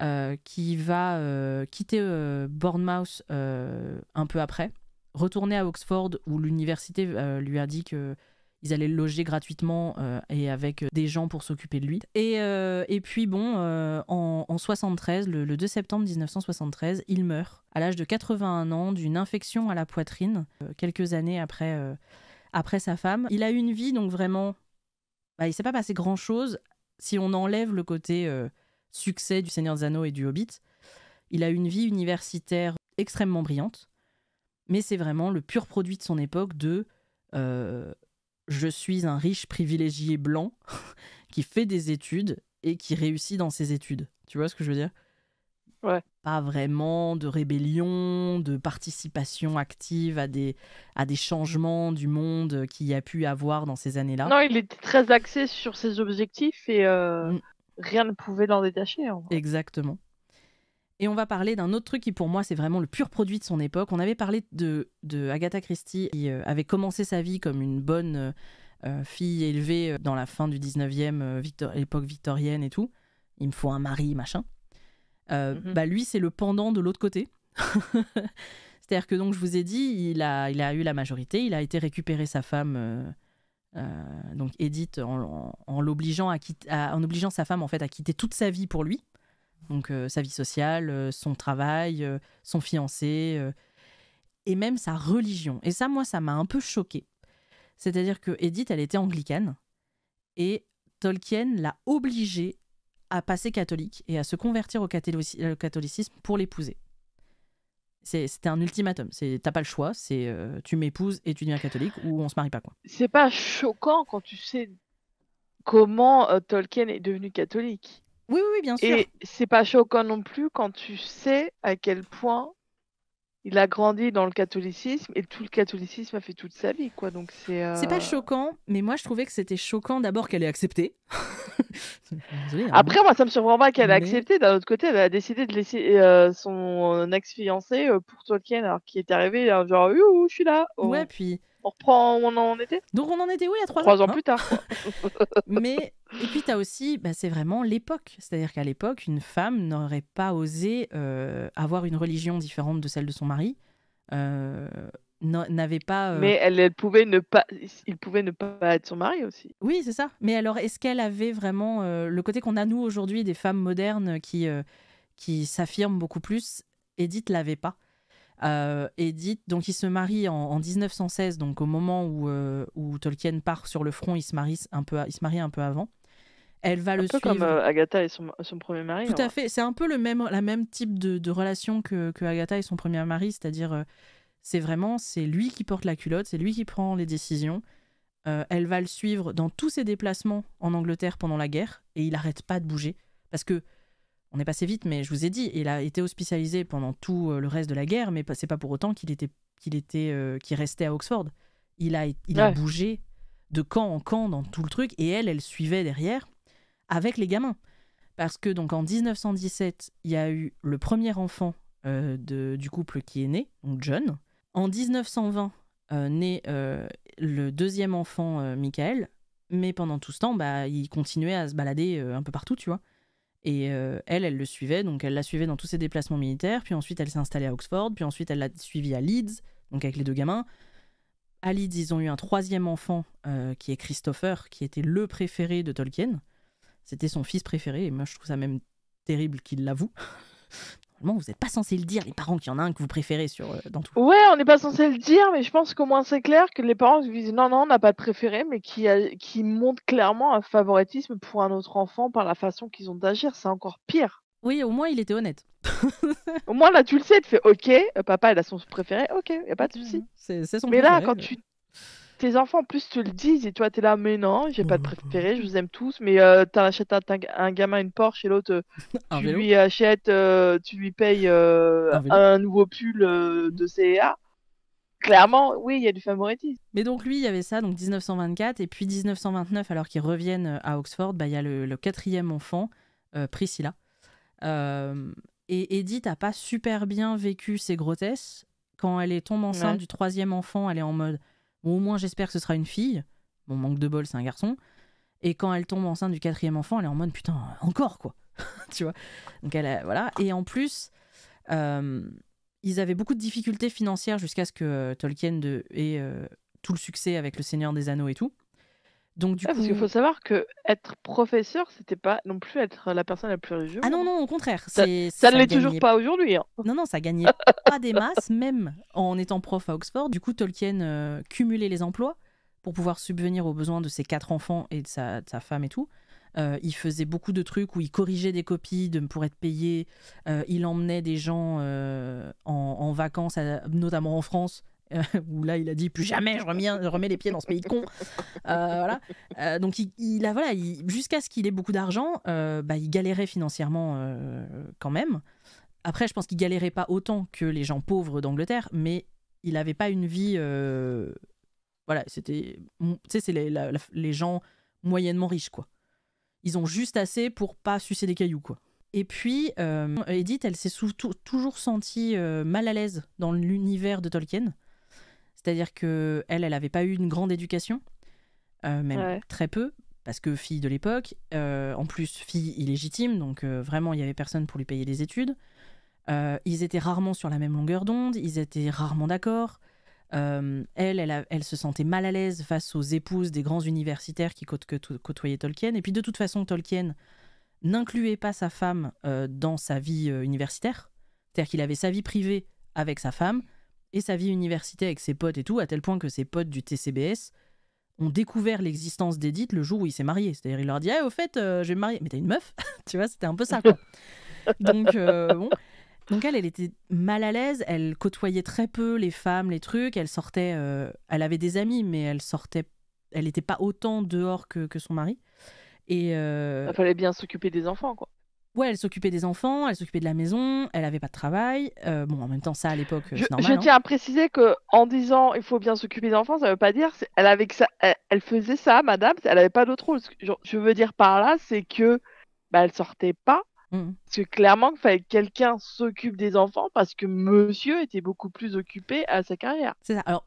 Euh, qui va euh, quitter euh, Bournemouth un peu après, retourner à Oxford où l'université lui a dit que ils allaient le loger gratuitement et avec des gens pour s'occuper de lui. Et, et puis bon, en, en, 73, le, 2 septembre 1973, il meurt à l'âge de 81 ans d'une infection à la poitrine, quelques années après, après sa femme. Il a eu une vie donc vraiment... il bah, il s'est pas passé grand-chose si on enlève le côté succès du Seigneur des et du Hobbit. Il a une vie universitaire extrêmement brillante, mais c'est vraiment le pur produit de son époque de euh, je suis un riche privilégié blanc [laughs] qui fait des études et qui réussit dans ses études. Tu vois ce que je veux dire Ouais. Pas vraiment de rébellion, de participation active à des, à des changements du monde qu'il y a pu avoir dans ces années-là. Non, il était très axé sur ses objectifs et. Euh, mm rien ne pouvait l'en détacher. Exactement. Et on va parler d'un autre truc qui, pour moi, c'est vraiment le pur produit de son époque. On avait parlé de, de Agatha Christie, qui euh, avait commencé sa vie comme une bonne euh, euh, fille élevée dans la fin du 19e, époque victorienne et tout. Il me faut un mari, machin. Mhm. bah lui, c'est le pendant de l'autre côté. [laughs] C'est-à-dire que donc je vous ai dit, il a, il a eu la majorité, il a été récupérer sa femme euh, donc Edith, en, l'obligeant à, en obligeant sa femme en fait à quitter toute sa vie pour lui, donc euh, sa vie sociale, euh, son travail, son fiancé, et même sa religion. Et ça, moi, ça m'a un peu choqué. C'est-à-dire que Edith, elle était anglicane, et Tolkien l'a obligée à passer catholique et à se convertir au catholicisme pour l'épouser. C'était un ultimatum. T'as pas le choix. C'est euh, tu m'épouses et tu deviens catholique ou on se marie pas quoi. C'est pas choquant quand tu sais comment euh, Tolkien est devenu catholique. Oui, oui, oui bien sûr. Et c'est pas choquant non plus quand tu sais à quel point il a grandi dans le catholicisme et tout le catholicisme a fait toute sa vie, quoi. Donc c'est. Euh, pas choquant, mais moi je trouvais que c'était choquant d'abord qu'elle ait accepté. [laughs] Hein. Après, moi ça me surprend pas qu'elle ait accepté. D'un autre côté, elle a décidé de laisser euh, son ex-fiancé euh, pour Tolkien, alors qui est arrivé genre, je suis là. Ouais, puis on reprend où on en était Donc on en était, oui, il y a trois ans. Trois ans, plus tard. [laughs] Mais, et puis tu as aussi, bah, c'est vraiment l'époque. C'est-à-dire qu'à l'époque, une femme n'aurait pas osé euh, avoir une religion différente de celle de son mari. Euh, n'avait pas. Euh Mais elle, pouvait ne pas, il pouvait ne pas être son mari aussi. Oui, c'est ça. Mais alors, est-ce qu'elle avait vraiment le côté qu'on a nous aujourd'hui des femmes modernes qui qui s'affirment beaucoup plus Edith l'avait pas et euh, Edith, donc il se marie en, 1916, donc au moment où, euh, où, Tolkien part sur le front, il se marie un peu, il se marie un peu avant. Elle va un le peu comme euh, Agatha et son, premier mari. Tout à fait, c'est un peu le même, la même type de, relation que, que, Agatha et son premier mari, c'est-à-dire c'est vraiment c'est lui qui porte la culotte, c'est lui qui prend les décisions. elle va le suivre dans tous ses déplacements en Angleterre pendant la guerre et il n'arrête pas de bouger parce que on est passé vite, mais je vous ai dit, il a été hospitalisé pendant tout euh, le reste de la guerre, mais c'est pas pour autant qu'il était, qu'il était, euh, restait à Oxford. Il a, il a bougé de camp en camp dans tout le truc, et elle, elle suivait derrière avec les gamins, parce que donc en 1917, il y a eu le premier enfant euh, de, du couple qui est né, donc John. En 1920, euh, naît le deuxième enfant, Michael. Mais pendant tout ce temps, bah, il continuait à se balader un peu partout, tu vois. Et euh, elle, elle le suivait, donc elle la suivait dans tous ses déplacements militaires, puis ensuite elle s'est installée à Oxford, puis ensuite elle l'a suivi à Leeds, donc avec les deux gamins. À Leeds, ils ont eu un troisième enfant euh, qui est Christopher, qui était le préféré de Tolkien. C'était son fils préféré, et moi je trouve ça même terrible qu'il l'avoue vous n'êtes pas censé le dire, les parents, qu'il y en a un que vous préférez sur, euh, dans tout. Ouais, on n'est pas censé le dire, mais je pense qu'au moins c'est clair que les parents qui disent non, non, on n'a pas de préféré, mais qui, montrent clairement un favoritisme pour un autre enfant par la façon qu'ils ont d'agir. C'est encore pire. Oui, au moins il était honnête. au moins là, tu le sais, tu fais OK, euh, papa, il a son préféré, OK, il n'y a pas de mhm. souci. C'est son Mais là, quand euh. tu tes enfants en plus te le disent et toi t'es là mais non j'ai pas de mhm. préféré je vous aime tous mais euh, tu achètes un, gamin une Porsche et l'autre euh, [laughs] tu lui achètes euh, tu lui payes un, nouveau pull de C&A e clairement oui il y a du favoritisme mais donc lui il y avait ça donc 1924 et puis 1929 alors qu'ils reviennent à Oxford bah il y a le, quatrième enfant Priscilla et Edith a pas super bien vécu ses grotesses quand elle est tombe enceinte du troisième enfant elle est en mode au moins j'espère que ce sera une fille. Mon manque de bol, c'est un garçon. Et quand elle tombe enceinte du quatrième enfant, elle est en mode putain, encore quoi. [laughs] tu vois Donc elle voilà. Et en plus, euh, ils avaient beaucoup de difficultés financières jusqu'à ce que Tolkien ait euh, tout le succès avec Le Seigneur des Anneaux et tout. Donc Parce qu'il faut savoir que être professeur, c'était pas non plus être la personne la plus religieuse. Ah non non, au contraire. Ça, ne l'est toujours pas aujourd'hui. Hein. Non non, ça gagnait pas des [laughs] masses, même en étant prof à Oxford. Du coup, Tolkien euh, cumulait les emplois pour pouvoir subvenir aux besoins de ses quatre enfants et de sa, femme et tout. Euh, il faisait beaucoup de trucs où il corrigeait des copies de, pour être payé. Euh, il emmenait des gens en, vacances, notamment en France, euh, où là il a dit plus jamais je remets, les pieds dans ce pays de con. Euh, voilà. Euh, donc il, a voilà, jusqu'à ce qu'il ait beaucoup d'argent, bah, il galérait financièrement quand même. Après, je pense qu'il galérait pas autant que les gens pauvres d'Angleterre, mais il n'avait pas une vie. Voilà, c'était. Tu sais, c'est les, gens moyennement riches, quoi. Ils ont juste assez pour pas sucer des cailloux, quoi. Et puis, Edith, elle s'est toujours sentie mal à l'aise dans l'univers de Tolkien. C'est-à-dire que elle, elle n'avait pas eu une grande éducation, euh, même très peu, parce que fille de l'époque, euh, en plus fille illégitime, donc euh, vraiment il y avait personne pour lui payer les études. ils étaient rarement sur la même longueur d'onde, ils étaient rarement d'accord. elle, elle, elle, se sentait mal à l'aise face aux épouses des grands universitaires qui côtoyaient Tolkien. Et puis de toute façon, Tolkien n'incluait pas sa femme dans sa vie universitaire. C'est-à-dire qu'il avait sa vie privée avec sa femme, et sa vie universitaire avec ses potes et tout, à tel point que ses potes du TCBS ont découvert l'existence d'Edith le jour où il s'est marié. C'est-à-dire, il leur dit Ah, au fait, euh, je vais me marier. Mais t'as une meuf [laughs] Tu vois, c'était un peu ça, Donc, euh, bon. Donc, elle, elle était mal à l'aise. Elle côtoyait très peu les femmes, les trucs. Elle sortait. Euh, elle avait des amis, mais elle sortait. Elle n'était pas autant dehors que, son mari. Et. Il fallait bien s'occuper des enfants, quoi elle s'occupait des enfants, elle s'occupait de la maison, elle n'avait pas de travail. Euh, bon, en même temps, ça à l'époque, Je hein. tiens à préciser que en disant il faut bien s'occuper des enfants, ça ne veut pas dire elle avait ça, elle, faisait ça, madame, elle n'avait pas d'autre rôle. Je, veux dire par là, c'est que bah, elle sortait pas. C'est mm. Parce que clairement, il fallait que quelqu'un s'occupe des enfants parce que monsieur était beaucoup plus occupé à sa carrière. C'est ça. Alors,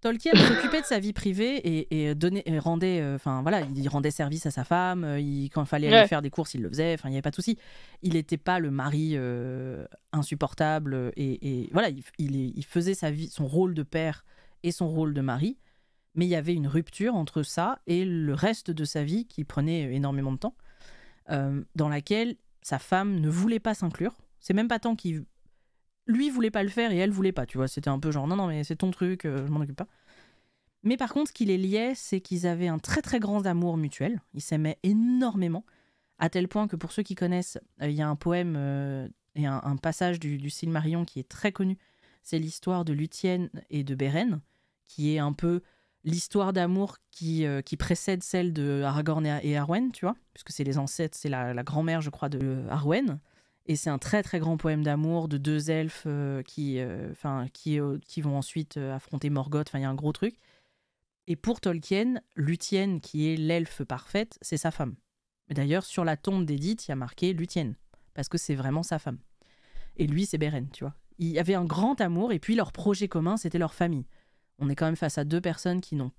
Tolkien [coughs] s'occupait de sa vie privée et, euh, rendait, euh, enfin voilà, il rendait service à sa femme. Euh, il, quand il fallait aller faire des courses, il le faisait. il n'y avait pas de souci. Il n'était pas le mari insupportable et, voilà, il, faisait sa vie, son rôle de père et son rôle de mari. Mais il y avait une rupture entre ça et le reste de sa vie qui prenait énormément de temps, dans laquelle sa femme ne voulait pas s'inclure. C'est même pas tant qu'il lui voulait pas le faire et elle voulait pas, tu vois. C'était un peu genre non, non, mais c'est ton truc, euh, je m'en occupe pas. Mais par contre, ce qui les liait, c'est qu'ils avaient un très très grand amour mutuel. Ils s'aimaient énormément, à tel point que pour ceux qui connaissent, euh, il y a un poème euh, et un, passage du, du Silmarillion qui est très connu. C'est l'histoire de Lutienne et de Beren, qui est un peu l'histoire d'amour qui, qui précède celle de Aragorn et, Arwen, tu vois, puisque c'est les ancêtres, c'est la, la grand-mère, je crois, de Arwen. Et c'est un très très grand poème d'amour de deux elfes euh, euh, euh, qui, vont ensuite affronter Morgoth. Enfin, il y a un gros truc. Et pour Tolkien, Luthien, qui est l'elfe parfaite, c'est sa femme. D'ailleurs, sur la tombe d'Edith, il y a marqué Luthien, parce que c'est vraiment sa femme. Et lui, c'est Beren, tu vois. Il y avait un grand amour, et puis leur projet commun, c'était leur famille. On est quand même face à deux personnes qui n'ont,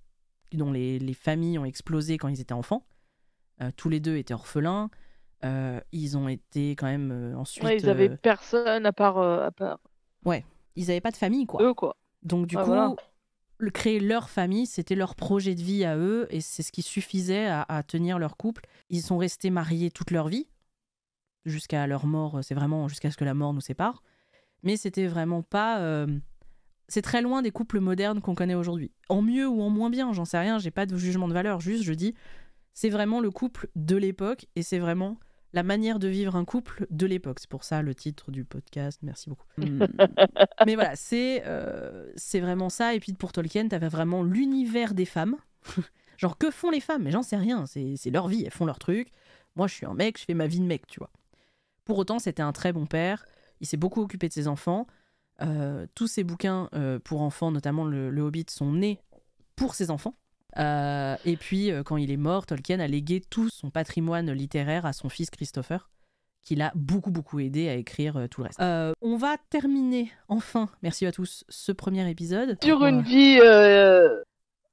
dont les, les, familles ont explosé quand ils étaient enfants. tous les deux étaient orphelins. Euh, ils ont été quand même euh, ensuite. ils avaient euh, personne à part, à part. Ouais, ils n'avaient pas de famille, quoi. Eux, quoi. Donc, du coup, créer leur famille, c'était leur projet de vie à eux, et c'est ce qui suffisait à, à, tenir leur couple. Ils sont restés mariés toute leur vie, jusqu'à leur mort, c'est vraiment jusqu'à ce que la mort nous sépare. Mais c'était vraiment pas. C'est très loin des couples modernes qu'on connaît aujourd'hui. En mieux ou en moins bien, j'en sais rien, j'ai pas de jugement de valeur, juste je dis. C'est vraiment le couple de l'époque et c'est vraiment la manière de vivre un couple de l'époque. C'est pour ça le titre du podcast. Merci beaucoup. Mm. [laughs] Mais voilà, c'est euh, c'est vraiment ça. Et puis pour Tolkien, tu avais vraiment l'univers des femmes. [laughs] Genre, que font les femmes Mais j'en sais rien. C'est leur vie. Elles font leur truc. Moi, je suis un mec, je fais ma vie de mec, tu vois. Pour autant, c'était un très bon père. Il s'est beaucoup occupé de ses enfants. Euh, tous ses bouquins euh, pour enfants, notamment le Hobbit, sont nés pour ses enfants. Euh, et puis, euh, quand il est mort, Tolkien a légué tout son patrimoine littéraire à son fils Christopher, qui l'a beaucoup, beaucoup aidé à écrire euh, tout le reste. on va terminer, enfin, merci à tous, ce premier épisode. Sur une vie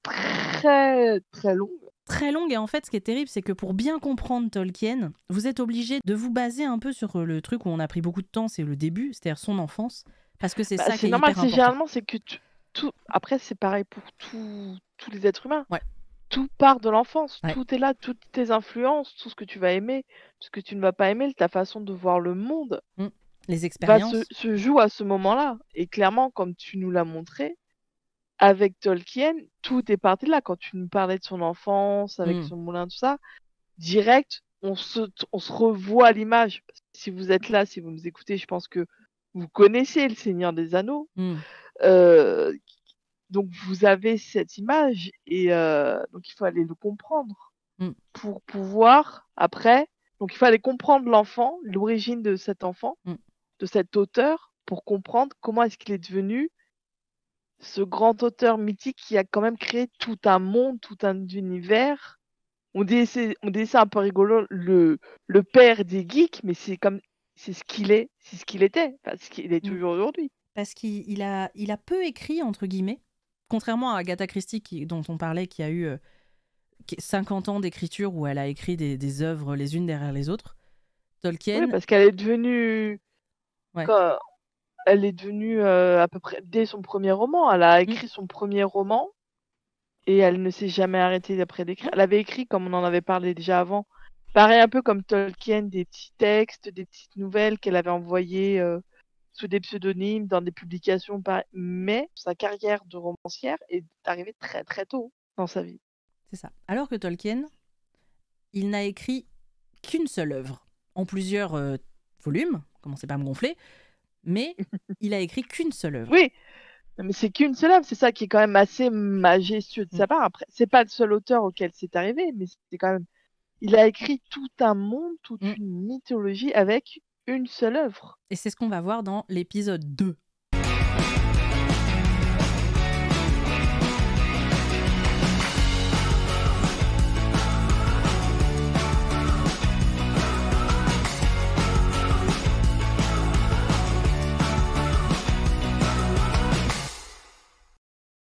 très, très longue. Très longue, et en fait, ce qui est terrible, c'est que pour bien comprendre Tolkien, vous êtes obligé de vous baser un peu sur le truc où on a pris beaucoup de temps, c'est le début, c'est-à-dire son enfance. Parce que c'est bah, ça qui est normal, hyper est important. Généralement, c'est que tout... Après, c'est pareil pour tout, tous les êtres humains. Tout part de l'enfance, tout est là, toutes tes influences, tout ce que tu vas aimer, tout ce que tu ne vas pas aimer, ta façon de voir le monde. Mm. Les expériences. se, se, joue à ce moment-là. Et clairement, comme tu nous l'as montré, avec Tolkien, tout est parti de là. Quand tu nous parlais de son enfance, avec mm. son moulin, tout ça, direct, on se, on se revoit à l'image. Si vous êtes là, si vous nous écoutez, je pense que vous connaissez le Seigneur des Anneaux. Mm. Euh, donc vous avez cette image et euh, donc il faut aller le comprendre mm. pour pouvoir après. Donc il faut aller comprendre l'enfant, l'origine de cet enfant, mm. de cet auteur, pour comprendre comment est-ce qu'il est devenu ce grand auteur mythique qui a quand même créé tout un monde, tout un univers. On dit on ça un peu rigolo le le père des geeks, mais c'est comme c'est ce qu'il est, c'est ce qu'il était, parce qu'il est mm. toujours aujourd'hui. Parce qu'il a, il a peu écrit, entre guillemets, contrairement à Agatha Christie, dont on parlait, qui a eu 50 euh, ans d'écriture où elle a écrit des, œuvres les unes derrière les autres, Tolkien. Oui, parce qu'elle est devenue. elle est devenue euh, à peu près dès son premier roman. Elle a mmh. écrit son premier roman et elle ne s'est jamais arrêtée d'après d'écrire. Elle avait écrit, comme on en avait parlé déjà avant, pareil un peu comme Tolkien, des petits textes, des petites nouvelles qu'elle avait envoyées. Euh, sous des pseudonymes, dans des publications, mais sa carrière de romancière est arrivée très très tôt dans sa vie. C'est ça. Alors que Tolkien, il n'a écrit qu'une seule œuvre, en plusieurs euh, volumes, commencez pas me gonfler, mais [laughs] il a écrit qu'une seule œuvre. Oui, mais c'est qu'une seule œuvre, c'est ça qui est quand même assez majestueux de sa mm. part. Après, c'est pas le seul auteur auquel c'est arrivé, mais c'est quand même. Il a écrit tout un monde, toute mm. une mythologie avec une seule œuvre. Et c'est ce qu'on va voir dans l'épisode 2